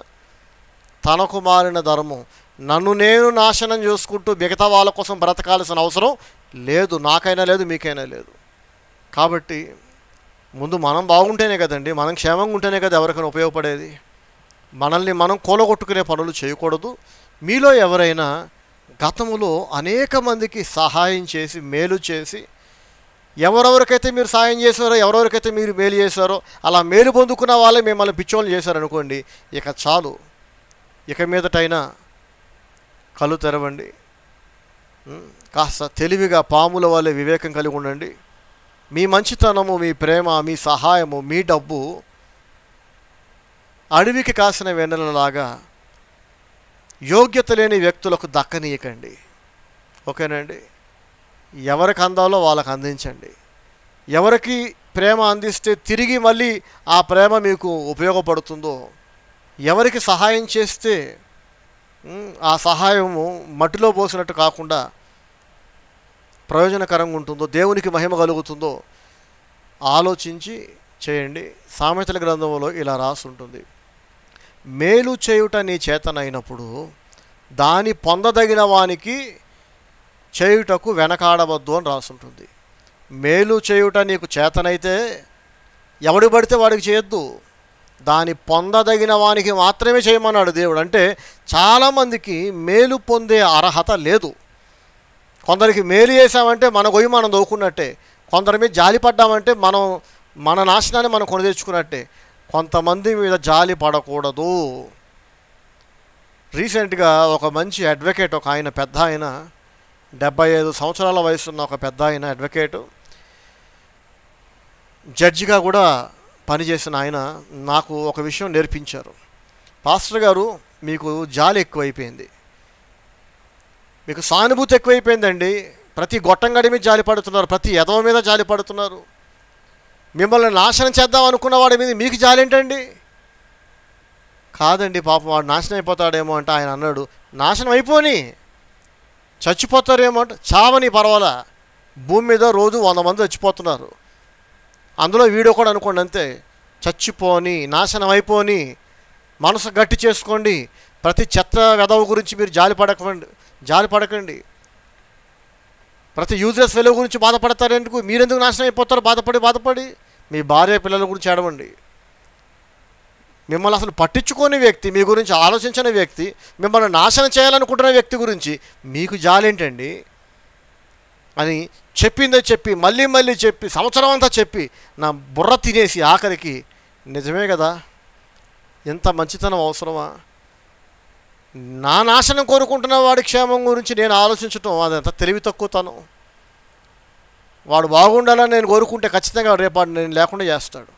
తనకు మారిన ధర్మం నన్ను నేను నాశనం చేసుకుంటూ మిగతా వాళ్ళ కోసం బ్రతకాల్సిన అవసరం లేదు నాకైనా లేదు మీకైనా లేదు కాబట్టి ముందు మనం బాగుంటేనే కదండి మనం క్షేమంగా ఉంటేనే కదా ఎవరికైనా ఉపయోగపడేది మనల్ని మనం కూలగొట్టుకునే పనులు చేయకూడదు మీలో ఎవరైనా గతములో అనేక మందికి సహాయం చేసి మేలు చేసి ఎవరెవరికైతే మీరు సాయం చేశారో ఎవరెవరికైతే మీరు మేలు చేశారో అలా మేలు పొందుకున్న వాళ్ళే మిమ్మల్ని పిచ్చోళ్ళు చేశారనుకోండి ఇక చాలు ఇక మీదటైనా కళ్ళు తెరవండి కాస్త తెలివిగా పాముల వాళ్ళే వివేకం కలిగి ఉండండి మీ మంచితనము మీ ప్రేమ మీ సహాయము మీ డబ్బు అడవికి కాసిన వెన్నెలలాగా యోగ్యత లేని వ్యక్తులకు దక్కనీయకండి ఓకేనండి ఎవరికి అందాలో వాళ్ళకు అందించండి ఎవరికి ప్రేమ అందిస్తే తిరిగి మళ్ళీ ఆ ప్రేమ మీకు ఉపయోగపడుతుందో ఎవరికి సహాయం చేస్తే ఆ సహాయము మట్టిలో పోసినట్టు కాకుండా ప్రయోజనకరంగా ఉంటుందో దేవునికి మహిమ కలుగుతుందో ఆలోచించి చేయండి సామెతల గ్రంథంలో ఇలా రాసుంటుంది మేలు చేయుట నీ చేతనైనప్పుడు దాని పొందదగిన వానికి చేయుటకు వెనకాడవద్దు అని రాసుంటుంది మేలు చేయుట నీకు చేతనైతే ఎవడు పడితే వాడికి చేయొద్దు దాని పొందదగిన వానికి మాత్రమే చేయమన్నాడు దేవుడు అంటే చాలామందికి మేలు పొందే అర్హత లేదు కొందరికి మేలు చేసామంటే మన గొయ్యి మనం దోకున్నట్టే కొందరి మీద జాలి పడ్డామంటే మనం మన నాశనాన్ని మనం కొని తెచ్చుకున్నట్టే కొంతమంది మీద జాలి పడకూడదు రీసెంట్గా ఒక మంచి అడ్వకేట్ ఒక ఆయన పెద్ద ఆయన డెబ్బై ఐదు సంవత్సరాల వయసు ఉన్న ఒక పెద్ద ఆయన అడ్వకేటు జడ్జిగా కూడా పనిచేసిన ఆయన నాకు ఒక విషయం నేర్పించారు పాస్టర్ గారు మీకు జాలి ఎక్కువైపోయింది మీకు సానుభూతి ఎక్కువైపోయిందండి ప్రతి గొట్టంగడి మీద జాలి పడుతున్నారు ప్రతి ఎదవ మీద జాలి పడుతున్నారు మిమ్మల్ని నాశనం చేద్దాం అనుకున్న వాడి మీద మీకు జాలి ఏంటండి కాదండి పాపం వాడు నాశనం అయిపోతాడేమో అంటే ఆయన అన్నాడు నాశనం అయిపోని చచ్చిపోతారేమో అంటే చావని పర్వాలా భూమి మీద రోజు వంద మంది చచ్చిపోతున్నారు అందులో వీడియో కూడా అనుకోండి అంతే చచ్చిపోని నాశనం అయిపోని మనసు గట్టి చేసుకోండి ప్రతి చెత్త వెదవు గురించి మీరు జాలి పడకండి జాలి పడకండి ప్రతి యూజ్లెస్ ఫెలో గురించి బాధపడతారు ఎందుకు మీరెందుకు నాశనం అయిపోతారు బాధపడి బాధపడి మీ భార్య పిల్లల గురించి ఏడవండి మిమ్మల్ని అసలు పట్టించుకోని వ్యక్తి మీ గురించి ఆలోచించని వ్యక్తి మిమ్మల్ని నాశనం చేయాలనుకుంటున్న వ్యక్తి గురించి మీకు జాలేంటండి అని చెప్పిందో చెప్పి మళ్ళీ మళ్ళీ చెప్పి సంవత్సరం అంతా చెప్పి నా బుర్ర తినేసి ఆఖరికి నిజమే కదా ఎంత మంచితనం అవసరమా నా నాశనం కోరుకుంటున్న వాడి క్షేమం గురించి నేను ఆలోచించటం అదంతా తెలివి తక్కువతనం వాడు బాగుండాలని నేను కోరుకుంటే ఖచ్చితంగా రేపాటు నేను లేకుండా చేస్తాడు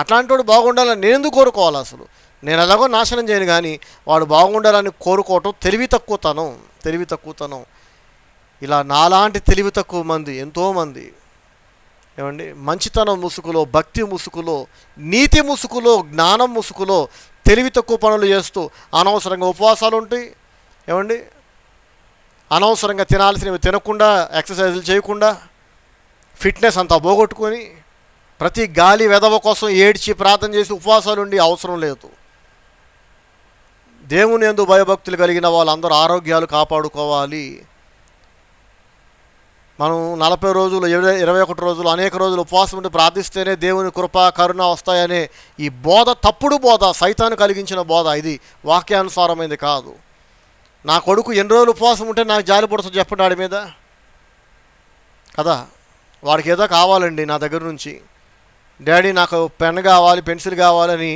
అట్లాంటి వాడు బాగుండాలని నేను ఎందుకు కోరుకోవాలి అసలు నేను ఎలాగో నాశనం చేయను కానీ వాడు బాగుండాలని కోరుకోవటం తెలివి తక్కువతనం తెలివి తక్కువతనం ఇలా నాలాంటి తెలివి తక్కువ మంది ఎంతోమంది ఏమండి మంచితనం ముసుగులో భక్తి ముసుగులో నీతి ముసుగులో జ్ఞానం ముసుగులో తెలివి తక్కువ పనులు చేస్తూ అనవసరంగా ఉపవాసాలు ఉంటాయి ఏమండి అనవసరంగా తినాల్సినవి తినకుండా ఎక్సర్సైజులు చేయకుండా ఫిట్నెస్ అంతా పోగొట్టుకొని ప్రతి గాలి వెదవ కోసం ఏడ్చి ప్రార్థన చేసి ఉపవాసాలు ఉండి అవసరం లేదు దేవుని ఎందు భయభక్తులు కలిగిన వాళ్ళందరూ ఆరోగ్యాలు కాపాడుకోవాలి మనం నలభై రోజులు ఇరవై ఇరవై ఒకటి రోజులు అనేక రోజులు ఉపవాసం ఉండి ప్రార్థిస్తేనే దేవుని కృప కరుణ వస్తాయనే ఈ బోధ తప్పుడు బోధ సైతాన్ని కలిగించిన బోధ ఇది వాక్యానుసారమైంది కాదు నా కొడుకు ఎన్ని రోజులు ఉపవాసం ఉంటే నాకు జాలి పడుతుంది చెప్పండి వాడి మీద కదా వాడికి ఏదో కావాలండి నా దగ్గర నుంచి డాడీ నాకు పెన్ కావాలి పెన్సిల్ కావాలని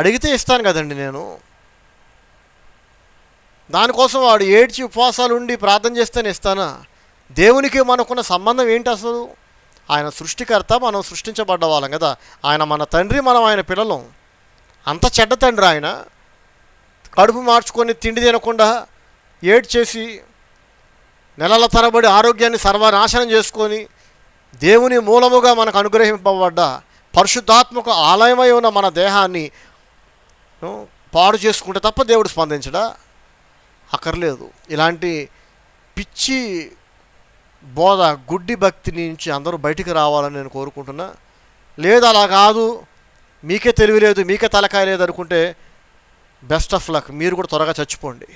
అడిగితే ఇస్తాను కదండి నేను దానికోసం వాడు ఏడ్చి ఉపవాసాలు ఉండి ప్రార్థన చేస్తేనే ఇస్తానా దేవునికి మనకున్న సంబంధం ఏంటి అసలు ఆయన సృష్టికర్త మనం సృష్టించబడ్డ వాళ్ళం కదా ఆయన మన తండ్రి మనం ఆయన పిల్లలం అంత చెడ్డ తండ్రి ఆయన కడుపు మార్చుకొని తిండి తినకుండా ఏడ్ చేసి నెలల తరబడి ఆరోగ్యాన్ని సర్వనాశనం చేసుకొని దేవుని మూలముగా మనకు అనుగ్రహింపబడ్డ పరిశుద్ధాత్మక ఆలయమై ఉన్న మన దేహాన్ని పాడు చేసుకుంటే తప్ప దేవుడు స్పందించడా అక్కర్లేదు ఇలాంటి పిచ్చి బోధ గుడ్డి భక్తి నుంచి అందరూ బయటికి రావాలని నేను కోరుకుంటున్నా లేదు అలా కాదు మీకే తెలివి లేదు మీకే తలకాయ లేదు అనుకుంటే బెస్ట్ ఆఫ్ లక్ మీరు కూడా త్వరగా చచ్చిపోండి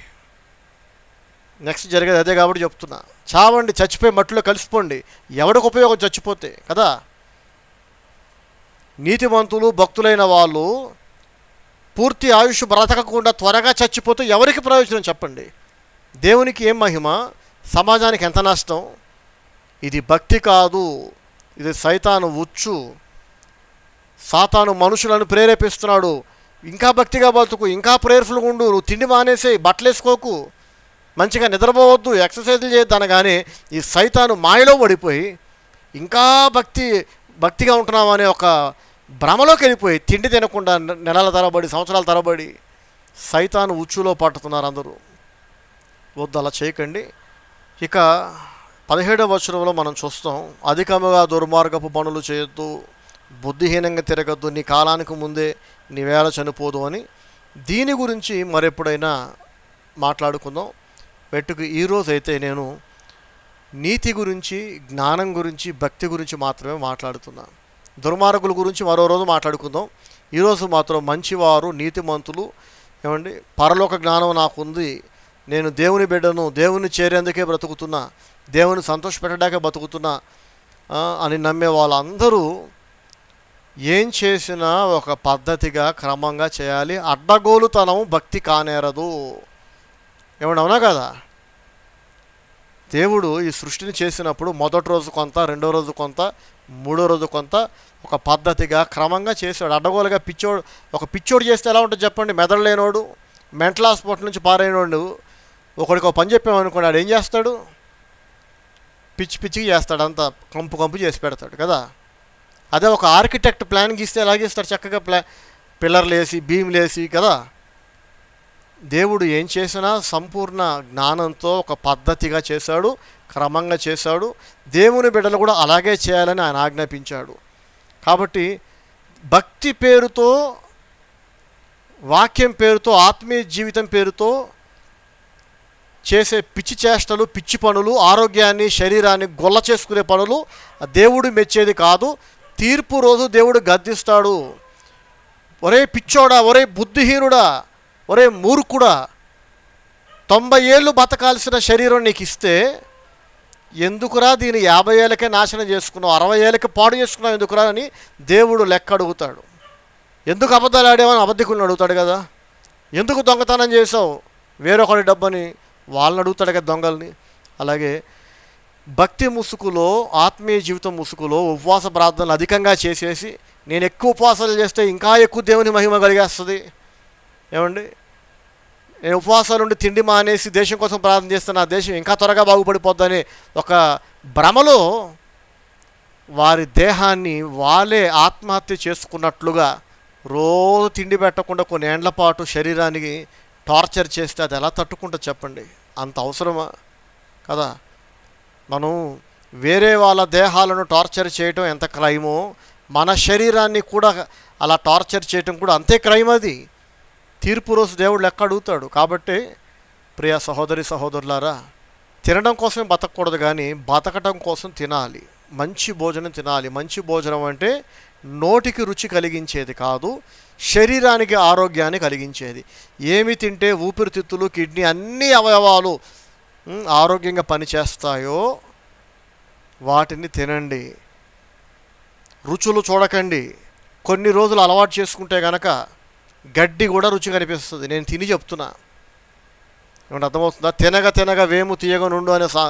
నెక్స్ట్ జరిగేది అదే కాబట్టి చెప్తున్నా చావండి చచ్చిపోయి మట్టిలో కలిసిపోండి ఎవడికి ఉపయోగం చచ్చిపోతే కదా నీతిమంతులు భక్తులైన వాళ్ళు పూర్తి ఆయుష్ బ్రతకకుండా త్వరగా చచ్చిపోతే ఎవరికి ప్రయోజనం చెప్పండి దేవునికి ఏం మహిమ సమాజానికి ఎంత నష్టం ఇది భక్తి కాదు ఇది సైతాను ఉచ్చు సాతాను మనుషులను ప్రేరేపిస్తున్నాడు ఇంకా భక్తిగా బతుకు ఇంకా ప్రేయర్ఫుల్గా ఉండు నువ్వు తిండి మానేసే బట్టలేసుకోకు మంచిగా నిద్రపోవద్దు ఎక్సర్సైజులు చేద్దనగానే ఈ సైతాను మాయలో పడిపోయి ఇంకా భక్తి భక్తిగా ఉంటున్నావు అనే ఒక భ్రమలోకి వెళ్ళిపోయి తిండి తినకుండా నెలల తరబడి సంవత్సరాల తరబడి సైతాను ఉచ్చులో పట్టుతున్నారు అందరూ వద్దు అలా చేయకండి ఇక పదిహేడవ వచనంలో మనం చూస్తాం అధికముగా దుర్మార్గపు పనులు చేయొద్దు బుద్ధిహీనంగా తిరగద్దు నీ కాలానికి ముందే నీ వేళ చనిపోదు అని దీని గురించి మరెప్పుడైనా మాట్లాడుకుందాం మెట్టుకు అయితే నేను నీతి గురించి జ్ఞానం గురించి భక్తి గురించి మాత్రమే మాట్లాడుతున్నాను దుర్మార్గుల గురించి మరో రోజు మాట్లాడుకుందాం ఈరోజు మాత్రం మంచివారు నీతిమంతులు ఏమండి పరలోక జ్ఞానం నాకుంది నేను దేవుని బిడ్డను దేవుని చేరేందుకే బ్రతుకుతున్నా దేవుని సంతోషపెట్టడాకే బతుకుతున్నా అని నమ్మే వాళ్ళందరూ ఏం చేసినా ఒక పద్ధతిగా క్రమంగా చేయాలి అడ్డగోలుతనం భక్తి కానేరదు ఏమన్నా అవునా కదా దేవుడు ఈ సృష్టిని చేసినప్పుడు మొదటి రోజు కొంత రెండో రోజు కొంత మూడో రోజు కొంత ఒక పద్ధతిగా క్రమంగా చేసాడు అడ్డగోలుగా పిచ్చోడు ఒక పిచ్చోడు చేస్తే ఎలా ఉంటుంది చెప్పండి మెదడు లేనోడు మెంటల్ హాస్పిటల్ నుంచి పారైనోడు ఒకడికి ఒక పని చెప్పామనుకోండి వాడు ఏం చేస్తాడు పిచ్చి పిచ్చికి చేస్తాడు అంత కంపు కంపు చేసి పెడతాడు కదా అదే ఒక ఆర్కిటెక్ట్ ప్లాన్ గీస్తే ఎలా గీస్తాడు చక్కగా ప్లా పిల్లర్లు వేసి భీములు వేసి కదా దేవుడు ఏం చేసినా సంపూర్ణ జ్ఞానంతో ఒక పద్ధతిగా చేశాడు క్రమంగా చేశాడు దేవుని బిడ్డలు కూడా అలాగే చేయాలని ఆయన ఆజ్ఞాపించాడు కాబట్టి భక్తి పేరుతో వాక్యం పేరుతో ఆత్మీయ జీవితం పేరుతో చేసే పిచ్చి చేష్టలు పిచ్చి పనులు ఆరోగ్యాన్ని శరీరాన్ని గొల్ల చేసుకునే పనులు దేవుడు మెచ్చేది కాదు తీర్పు రోజు దేవుడు గద్దిస్తాడు ఒరే పిచ్చోడా ఒరే బుద్ధిహీనుడా ఒరే మూర్ఖుడా తొంభై ఏళ్ళు బతకాల్సిన శరీరం నీకు ఇస్తే ఎందుకురా దీన్ని యాభై ఏళ్ళకే నాశనం చేసుకున్నావు అరవై ఏళ్ళకి పాడు చేసుకున్నావు ఎందుకురా అని దేవుడు లెక్క అడుగుతాడు ఎందుకు అబద్ధాలు ఆడేవని అబద్ధికులను అడుగుతాడు కదా ఎందుకు దొంగతనం చేసావు వేరొకరి డబ్బుని వాళ్ళని అడుగుతాడు కదా దొంగల్ని అలాగే భక్తి ముసుగులో ఆత్మీయ జీవితం ముసుగులో ఉపవాస ప్రార్థనలు అధికంగా చేసేసి నేను ఎక్కువ ఉపవాసాలు చేస్తే ఇంకా ఎక్కువ దేవుని మహిమ కలిగేస్తుంది ఏమండి నేను ఉపవాసాలు ఉండి తిండి మానేసి దేశం కోసం ప్రార్థన చేస్తే నా దేశం ఇంకా త్వరగా బాగుపడిపోద్దని ఒక భ్రమలో వారి దేహాన్ని వాళ్ళే ఆత్మహత్య చేసుకున్నట్లుగా రోజు తిండి పెట్టకుండా కొన్ని ఏండ్ల పాటు శరీరానికి టార్చర్ చేస్తే అది ఎలా తట్టుకుంటా చెప్పండి అంత అవసరమా కదా మనం వేరే వాళ్ళ దేహాలను టార్చర్ చేయటం ఎంత క్రైమో మన శరీరాన్ని కూడా అలా టార్చర్ చేయటం కూడా అంతే క్రైమ్ అది తీర్పు రోజు దేవుడు లెక్క అడుగుతాడు కాబట్టి ప్రియ సహోదరి సహోదరులారా తినడం కోసం బతకూడదు కానీ బతకటం కోసం తినాలి మంచి భోజనం తినాలి మంచి భోజనం అంటే నోటికి రుచి కలిగించేది కాదు శరీరానికి ఆరోగ్యాన్ని కలిగించేది ఏమి తింటే ఊపిరితిత్తులు కిడ్నీ అన్ని అవయవాలు ఆరోగ్యంగా పనిచేస్తాయో వాటిని తినండి రుచులు చూడకండి కొన్ని రోజులు అలవాటు చేసుకుంటే గనక గడ్డి కూడా రుచి కనిపిస్తుంది నేను తిని చెప్తున్నా ఏమంటే అర్థమవుతుందా తినగ తినగ వేము నుండు అనే సా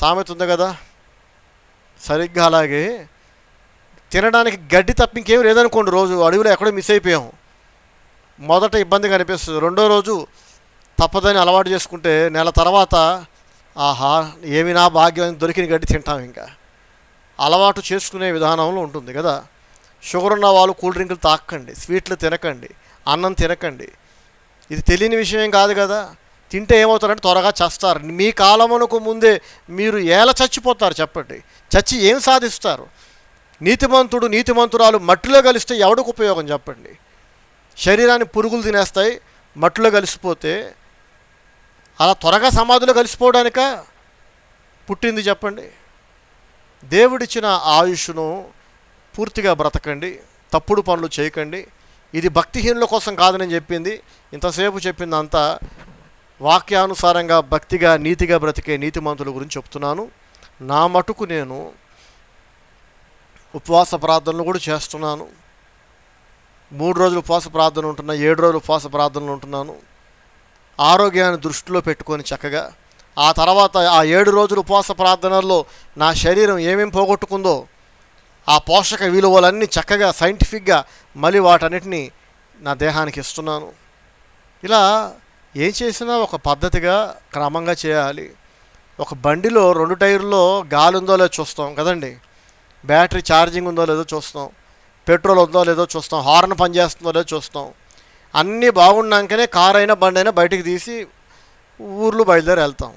సామెత ఉంది కదా సరిగ్గా అలాగే తినడానికి గడ్డి తప్ప ఇంకేం లేదనుకోండి రోజు అడవిలో ఎక్కడో మిస్ అయిపోయాం మొదట ఇబ్బందిగా అనిపిస్తుంది రెండో రోజు తప్పదని అలవాటు చేసుకుంటే నెల తర్వాత ఆహా ఏమి నా భాగ్యం దొరికిన గడ్డి తింటాం ఇంకా అలవాటు చేసుకునే విధానంలో ఉంటుంది కదా షుగర్ ఉన్న వాళ్ళు కూల్ డ్రింకులు తాకండి స్వీట్లు తినకండి అన్నం తినకండి ఇది తెలియని విషయం కాదు కదా తింటే ఏమవుతారంటే త్వరగా చస్తారు మీ కాలమునకు ముందే మీరు ఎలా చచ్చిపోతారు చెప్పండి చచ్చి ఏం సాధిస్తారు నీతిమంతుడు నీతిమంతురాలు మట్టిలో కలిస్తే ఎవడికి ఉపయోగం చెప్పండి శరీరాన్ని పురుగులు తినేస్తాయి మట్టిలో కలిసిపోతే అలా త్వరగా సమాధిలో కలిసిపోవడానిక పుట్టింది చెప్పండి దేవుడిచ్చిన ఆయుష్ను పూర్తిగా బ్రతకండి తప్పుడు పనులు చేయకండి ఇది భక్తిహీనుల కోసం కాదని చెప్పింది ఇంతసేపు చెప్పిందంతా వాక్యానుసారంగా భక్తిగా నీతిగా బ్రతికే నీతిమంతుల గురించి చెప్తున్నాను నా మటుకు నేను ఉపవాస ప్రార్థనలు కూడా చేస్తున్నాను మూడు రోజులు ఉపవాస ప్రార్థన ఉంటున్నా ఏడు రోజులు ఉపవాస ప్రార్థనలు ఉంటున్నాను ఆరోగ్యాన్ని దృష్టిలో పెట్టుకొని చక్కగా ఆ తర్వాత ఆ ఏడు రోజులు ఉపవాస ప్రార్థనల్లో నా శరీరం ఏమేం పోగొట్టుకుందో ఆ పోషక విలువలన్నీ చక్కగా సైంటిఫిక్గా మళ్ళీ వాటన్నిటినీ నా దేహానికి ఇస్తున్నాను ఇలా ఏం చేసినా ఒక పద్ధతిగా క్రమంగా చేయాలి ఒక బండిలో రెండు టైర్లో గాలి ఉందో లేదో చూస్తాం కదండి బ్యాటరీ ఛార్జింగ్ ఉందో లేదో చూస్తాం పెట్రోల్ ఉందో లేదో చూస్తాం హార్న్ పనిచేస్తుందో లేదో చూస్తాం అన్నీ బాగున్నాకనే కార్ అయినా బండి అయినా బయటికి తీసి ఊర్లు బయలుదేరి వెళ్తాం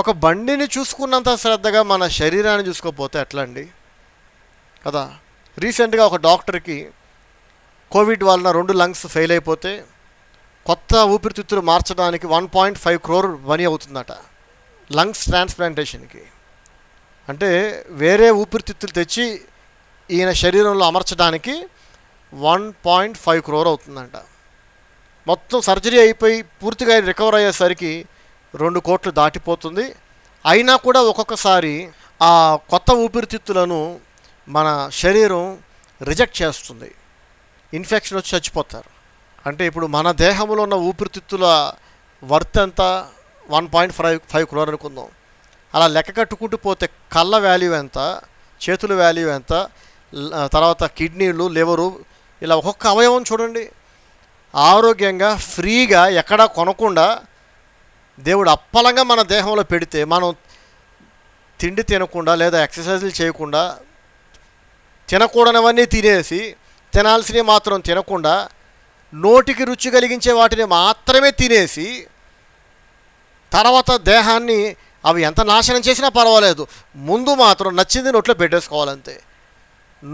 ఒక బండిని చూసుకున్నంత శ్రద్ధగా మన శరీరాన్ని చూసుకోకపోతే ఎట్లా అండి కదా రీసెంట్గా ఒక డాక్టర్కి కోవిడ్ వలన రెండు లంగ్స్ ఫెయిల్ అయిపోతే కొత్త ఊపిరితిత్తులు మార్చడానికి one point five crore money అవుతుందట లంగ్స్ ట్రాన్స్ప్లాంటేషన్కి అంటే వేరే ఊపిరితిత్తులు తెచ్చి ఈయన శరీరంలో అమర్చడానికి వన్ పాయింట్ ఫైవ్ క్రోర్ అవుతుందంట మొత్తం సర్జరీ అయిపోయి పూర్తిగా రికవర్ అయ్యేసరికి రెండు కోట్లు దాటిపోతుంది అయినా కూడా ఒక్కొక్కసారి ఆ కొత్త ఊపిరితిత్తులను మన శరీరం రిజెక్ట్ చేస్తుంది ఇన్ఫెక్షన్ వచ్చి చచ్చిపోతారు అంటే ఇప్పుడు మన దేహంలో ఉన్న ఊపిరితిత్తుల వర్త్ ఎంత one point five five crore అనుకుందాం అలా లెక్క కట్టుకుంటూ పోతే కళ్ళ వాల్యూ ఎంత చేతుల వాల్యూ ఎంత తర్వాత కిడ్నీలు లివరు ఇలా ఒక్కొక్క అవయవం చూడండి ఆరోగ్యంగా ఫ్రీగా ఎక్కడా కొనకుండా దేవుడు అప్పలంగా మన దేహంలో పెడితే మనం తిండి తినకుండా లేదా ఎక్సర్సైజులు చేయకుండా తినకూడనివన్నీ తినేసి తినాల్సినవి మాత్రం తినకుండా నోటికి రుచి కలిగించే వాటిని మాత్రమే తినేసి తర్వాత దేహాన్ని అవి ఎంత నాశనం చేసినా పర్వాలేదు ముందు మాత్రం నచ్చింది నోట్లో పెట్టేసుకోవాలంతే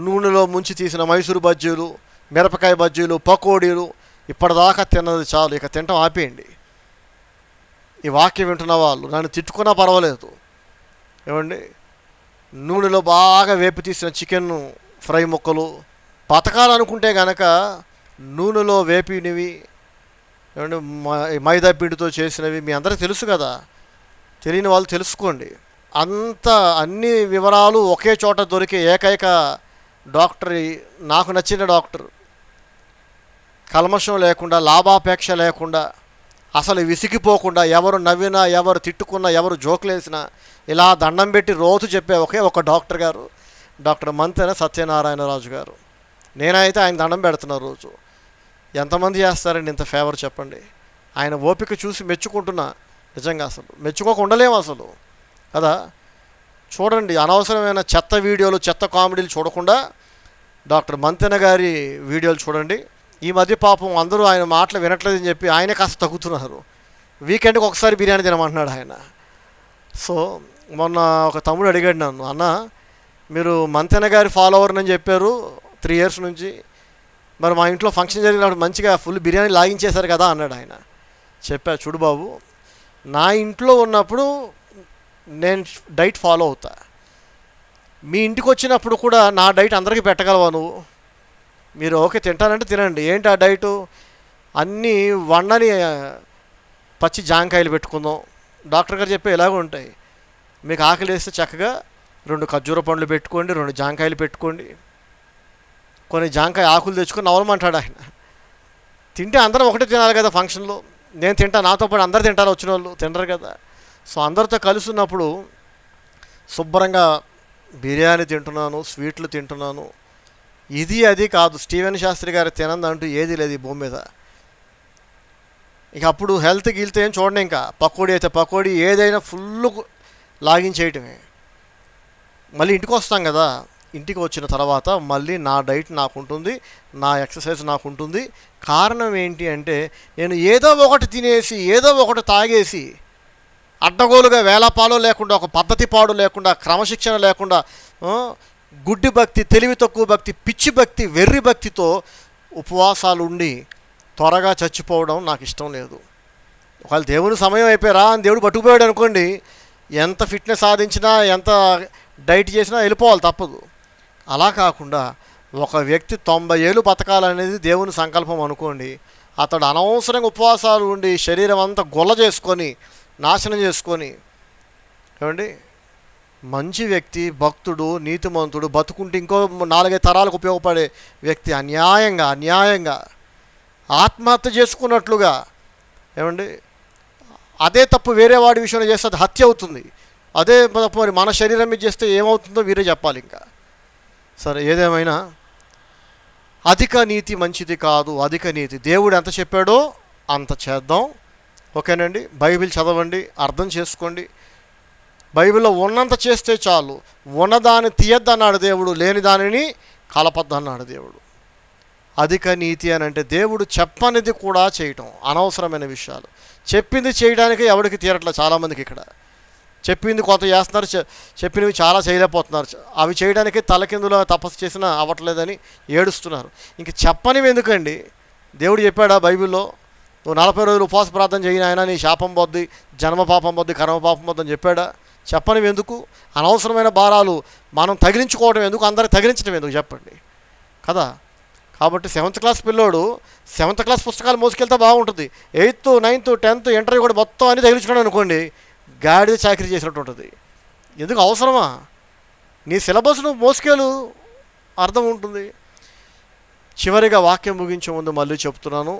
నూనెలో ముంచి తీసిన మైసూరు బజ్జీలు మిరపకాయ బజ్జీలు పకోడీలు ఇప్పటిదాకా తిన్నది చాలు ఇక తినటం ఆపేయండి ఈ వాక్యం వింటున్న వాళ్ళు నన్ను తిట్టుకున్నా పర్వాలేదు ఏమండి నూనెలో బాగా వేపి తీసిన చికెన్ ఫ్రై ముక్కలు పథకాలనుకుంటే గనక నూనెలో వేపినవి ఏమంటే మైదా పిండితో చేసినవి మీ అందరికీ తెలుసు కదా తెలియని వాళ్ళు తెలుసుకోండి అంత అన్ని వివరాలు ఒకే చోట దొరికే ఏకైక డాక్టర్ నాకు నచ్చిన డాక్టర్ కల్మషం లేకుండా లాభాపేక్ష లేకుండా అసలు విసిగిపోకుండా ఎవరు నవ్వినా ఎవరు తిట్టుకున్నా ఎవరు జోకులేసినా ఇలా దండం పెట్టి రోజు చెప్పే ఒకే ఒక డాక్టర్ గారు డాక్టర్ మంతెన సత్యనారాయణరాజు గారు నేనైతే ఆయన దండం పెడుతున్నా రోజు ఎంతమంది చేస్తారండి ఇంత ఫేవర్ చెప్పండి ఆయన ఓపిక చూసి మెచ్చుకుంటున్నా నిజంగా అసలు మెచ్చుకోక ఉండలేము అసలు కదా చూడండి అనవసరమైన చెత్త వీడియోలు చెత్త కామెడీలు చూడకుండా డాక్టర్ మంతెన గారి వీడియోలు చూడండి ఈ మధ్య పాపం అందరూ ఆయన మాటలు వినట్లేదని చెప్పి ఆయన కాస్త తగ్గుతున్నారు వీకెండ్కి ఒకసారి బిర్యానీ తినమంటున్నాడు ఆయన సో మొన్న ఒక తమ్ముడు అడిగాడు నన్ను అన్న మీరు మంతెన గారి అని చెప్పారు త్రీ ఇయర్స్ నుంచి మరి మా ఇంట్లో ఫంక్షన్ జరిగినప్పుడు మంచిగా ఫుల్ బిర్యానీ లాగించేశారు కదా అన్నాడు ఆయన చెప్పా చూడు బాబు నా ఇంట్లో ఉన్నప్పుడు నేను డైట్ ఫాలో అవుతా మీ ఇంటికి వచ్చినప్పుడు కూడా నా డైట్ అందరికీ పెట్టగలవా నువ్వు మీరు ఓకే తింటానంటే తినండి ఏంటి ఆ డైటు అన్నీ వండని పచ్చి జాంకాయలు పెట్టుకుందాం డాక్టర్ గారు చెప్పే ఇలాగ ఉంటాయి మీకు ఆకలి వేస్తే చక్కగా రెండు ఖర్జూర పండ్లు పెట్టుకోండి రెండు జాంకాయలు పెట్టుకోండి కొన్ని జాంకాయ ఆకులు తెచ్చుకొని నవలమంటాడు ఆయన తింటే అందరం ఒకటే తినాలి కదా ఫంక్షన్లో నేను తింటా నాతో పాటు అందరు తింటారు వచ్చిన వాళ్ళు తినరు కదా సో అందరితో కలిసి ఉన్నప్పుడు శుభ్రంగా బిర్యానీ తింటున్నాను స్వీట్లు తింటున్నాను ఇది అది కాదు స్టీవెన్ శాస్త్రి గారు తినందంటూ ఏది లేదు ఈ భూమి మీద ఇక అప్పుడు హెల్త్ గీల్తో ఏం చూడండి ఇంకా పకోడీ అయితే పకోడీ ఏదైనా ఫుల్ లాగించేయటమే మళ్ళీ ఇంటికి వస్తాం కదా ఇంటికి వచ్చిన తర్వాత మళ్ళీ నా డైట్ నాకు ఉంటుంది నా ఎక్సర్సైజ్ నాకు ఉంటుంది కారణం ఏంటి అంటే నేను ఏదో ఒకటి తినేసి ఏదో ఒకటి తాగేసి అడ్డగోలుగా వేలపాలు లేకుండా ఒక పద్ధతి పాడు లేకుండా క్రమశిక్షణ లేకుండా గుడ్డి భక్తి తెలివి తక్కువ భక్తి పిచ్చి భక్తి వెర్రి భక్తితో ఉపవాసాలు ఉండి త్వరగా చచ్చిపోవడం నాకు ఇష్టం లేదు ఒకవేళ దేవుని సమయం అయిపోయారా అని దేవుడు పట్టుకుపోయాడు అనుకోండి ఎంత ఫిట్నెస్ సాధించినా ఎంత డైట్ చేసినా వెళ్ళిపోవాలి తప్పదు అలా కాకుండా ఒక వ్యక్తి తొంభై ఏళ్ళు బతకాలనేది దేవుని సంకల్పం అనుకోండి అతడు అనవసరంగా ఉపవాసాలు ఉండి శరీరం అంతా గొల్ల చేసుకొని నాశనం చేసుకొని ఏమండి మంచి వ్యక్తి భక్తుడు నీతిమంతుడు బతుకుంటే ఇంకో నాలుగైదు తరాలకు ఉపయోగపడే వ్యక్తి అన్యాయంగా అన్యాయంగా ఆత్మహత్య చేసుకున్నట్లుగా ఏమండి అదే తప్పు వేరే వాడి విషయంలో చేస్తే అది హత్య అవుతుంది అదే తప్పు మరి మన శరీరం మీద చేస్తే ఏమవుతుందో వీరే చెప్పాలి ఇంకా సరే ఏదేమైనా అధిక నీతి మంచిది కాదు అధిక నీతి దేవుడు ఎంత చెప్పాడో అంత చేద్దాం ఓకేనండి బైబిల్ చదవండి అర్థం చేసుకోండి బైబిల్లో ఉన్నంత చేస్తే చాలు ఉన్నదాన్ని తీయద్దన్నాడు దేవుడు లేని దానిని కలపద్దన్నాడు దేవుడు అధిక నీతి అని అంటే దేవుడు చెప్పనిది కూడా చేయటం అనవసరమైన విషయాలు చెప్పింది చేయడానికి ఎవరికి తీరట్లే చాలామందికి ఇక్కడ చెప్పింది కొంత చేస్తున్నారు చెప్పినవి చాలా చేయలేకపోతున్నారు అవి చేయడానికి తలకిందులో తపస్సు చేసినా అవ్వట్లేదని ఏడుస్తున్నారు ఇంక చెప్పనివి ఎందుకండి దేవుడు చెప్పాడా బైబిల్లో నువ్వు నలభై రోజులు ఉపవాస ప్రార్థన చేయని ఆయన నీ శాపం పోద్ది జన్మ పాపం పోద్ది కర్మ పాపం పోద్ది అని చెప్పాడా చెప్పనివి ఎందుకు అనవసరమైన భారాలు మనం తగిలించుకోవడం ఎందుకు అందరికి తగిలించడం ఎందుకు చెప్పండి కదా కాబట్టి సెవెంత్ క్లాస్ పిల్లోడు సెవెంత్ క్లాస్ పుస్తకాలు మోసుకెళ్తే బాగుంటుంది ఎయిత్ నైన్త్ టెన్త్ ఇంటర్వ్యూ కూడా మొత్తం అన్ని తగిలించుకున్నాడు అనుకోండి గాడిద చాకరీ చేసినట్టు ఉంటుంది ఎందుకు అవసరమా నీ సిలబస్ నువ్వు మోసుకెళ్ళు అర్థం ఉంటుంది చివరిగా వాక్యం ముగించే ముందు మళ్ళీ చెప్తున్నాను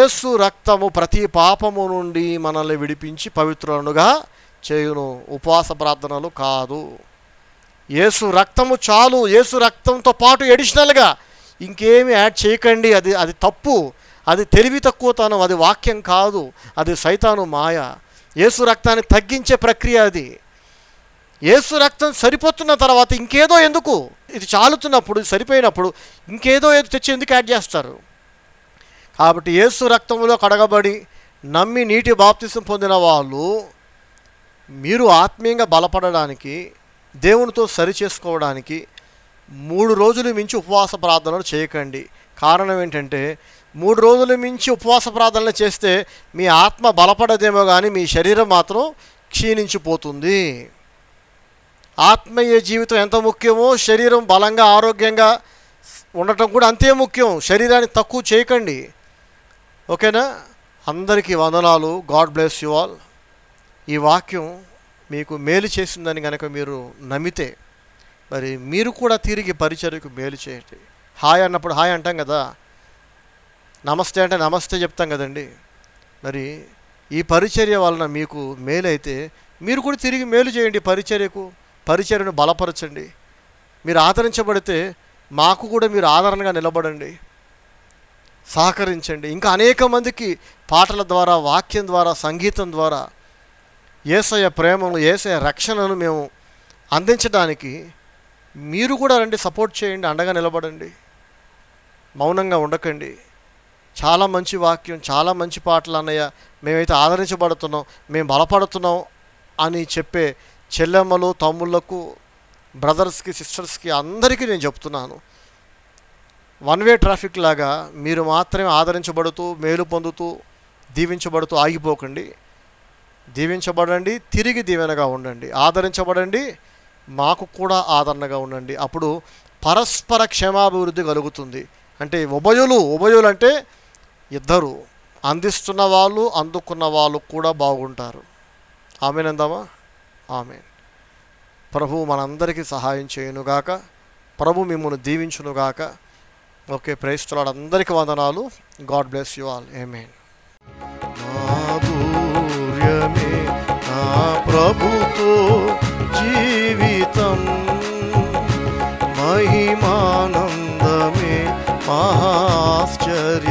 ఏసు రక్తము ప్రతి పాపము నుండి మనల్ని విడిపించి పవిత్రులనుగా చేయును ఉపవాస ప్రార్థనలు కాదు ఏసు రక్తము చాలు ఏసు రక్తంతో పాటు ఎడిషనల్గా ఇంకేమి యాడ్ చేయకండి అది అది తప్పు అది తెలివి తక్కువతనం అది వాక్యం కాదు అది సైతాను మాయ యేసు రక్తాన్ని తగ్గించే ప్రక్రియ అది ఏసు రక్తం సరిపోతున్న తర్వాత ఇంకేదో ఎందుకు ఇది చాలుతున్నప్పుడు సరిపోయినప్పుడు ఇంకేదో ఏదో తెచ్చి ఎందుకు యాడ్ చేస్తారు కాబట్టి ఏసు రక్తంలో కడగబడి నమ్మి నీటి బాప్తిసం పొందిన వాళ్ళు మీరు ఆత్మీయంగా బలపడడానికి దేవునితో సరి చేసుకోవడానికి మూడు రోజులు మించి ఉపవాస ప్రార్థనలు చేయకండి కారణం ఏంటంటే మూడు రోజులు మించి ఉపవాస ప్రార్థనలు చేస్తే మీ ఆత్మ బలపడదేమో కానీ మీ శరీరం మాత్రం క్షీణించిపోతుంది ఆత్మీయ జీవితం ఎంత ముఖ్యమో శరీరం బలంగా ఆరోగ్యంగా ఉండటం కూడా అంతే ముఖ్యం శరీరాన్ని తక్కువ చేయకండి ఓకేనా అందరికీ వందనాలు గాడ్ బ్లెస్ యు ఆల్ ఈ వాక్యం మీకు మేలు చేసిందని కనుక మీరు నమ్మితే మరి మీరు కూడా తిరిగి పరిచర్యకు మేలు చేయండి హాయ్ అన్నప్పుడు హాయ్ అంటాం కదా నమస్తే అంటే నమస్తే చెప్తాం కదండి మరి ఈ పరిచర్య వలన మీకు మేలు అయితే మీరు కూడా తిరిగి మేలు చేయండి పరిచర్యకు పరిచర్యను బలపరచండి మీరు ఆదరించబడితే మాకు కూడా మీరు ఆదరణగా నిలబడండి సహకరించండి ఇంకా అనేక మందికి పాటల ద్వారా వాక్యం ద్వారా సంగీతం ద్వారా ఏసయ ప్రేమను ఏసయ రక్షణను మేము అందించడానికి మీరు కూడా రండి సపోర్ట్ చేయండి అండగా నిలబడండి మౌనంగా ఉండకండి చాలా మంచి వాక్యం చాలా మంచి పాటలు అన్నయ్య మేమైతే ఆదరించబడుతున్నాం మేము బలపడుతున్నాం అని చెప్పే చెల్లెమ్మలు తమ్ముళ్ళకు బ్రదర్స్కి సిస్టర్స్కి అందరికీ నేను చెప్తున్నాను వన్ వే ట్రాఫిక్ లాగా మీరు మాత్రమే ఆదరించబడుతూ మేలు పొందుతూ దీవించబడుతూ ఆగిపోకండి దీవించబడండి తిరిగి దీవెనగా ఉండండి ఆదరించబడండి మాకు కూడా ఆదరణగా ఉండండి అప్పుడు పరస్పర క్షేమాభివృద్ధి కలుగుతుంది అంటే ఉభయులు ఉభయులు అంటే ఇద్దరు అందిస్తున్న వాళ్ళు అందుకున్న వాళ్ళు కూడా బాగుంటారు ఆమెను అందామా ఆమె ప్రభు మనందరికీ సహాయం చేయనుగాక ప్రభు మిమ్మల్ని దీవించునుగాక ఓకే ప్రైస్తులాడు అందరికీ వందనాలు God bless you all amen ప్రభుతో జీవితం మహిమానందమే మహాశ్చర్య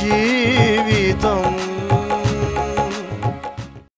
జీవితం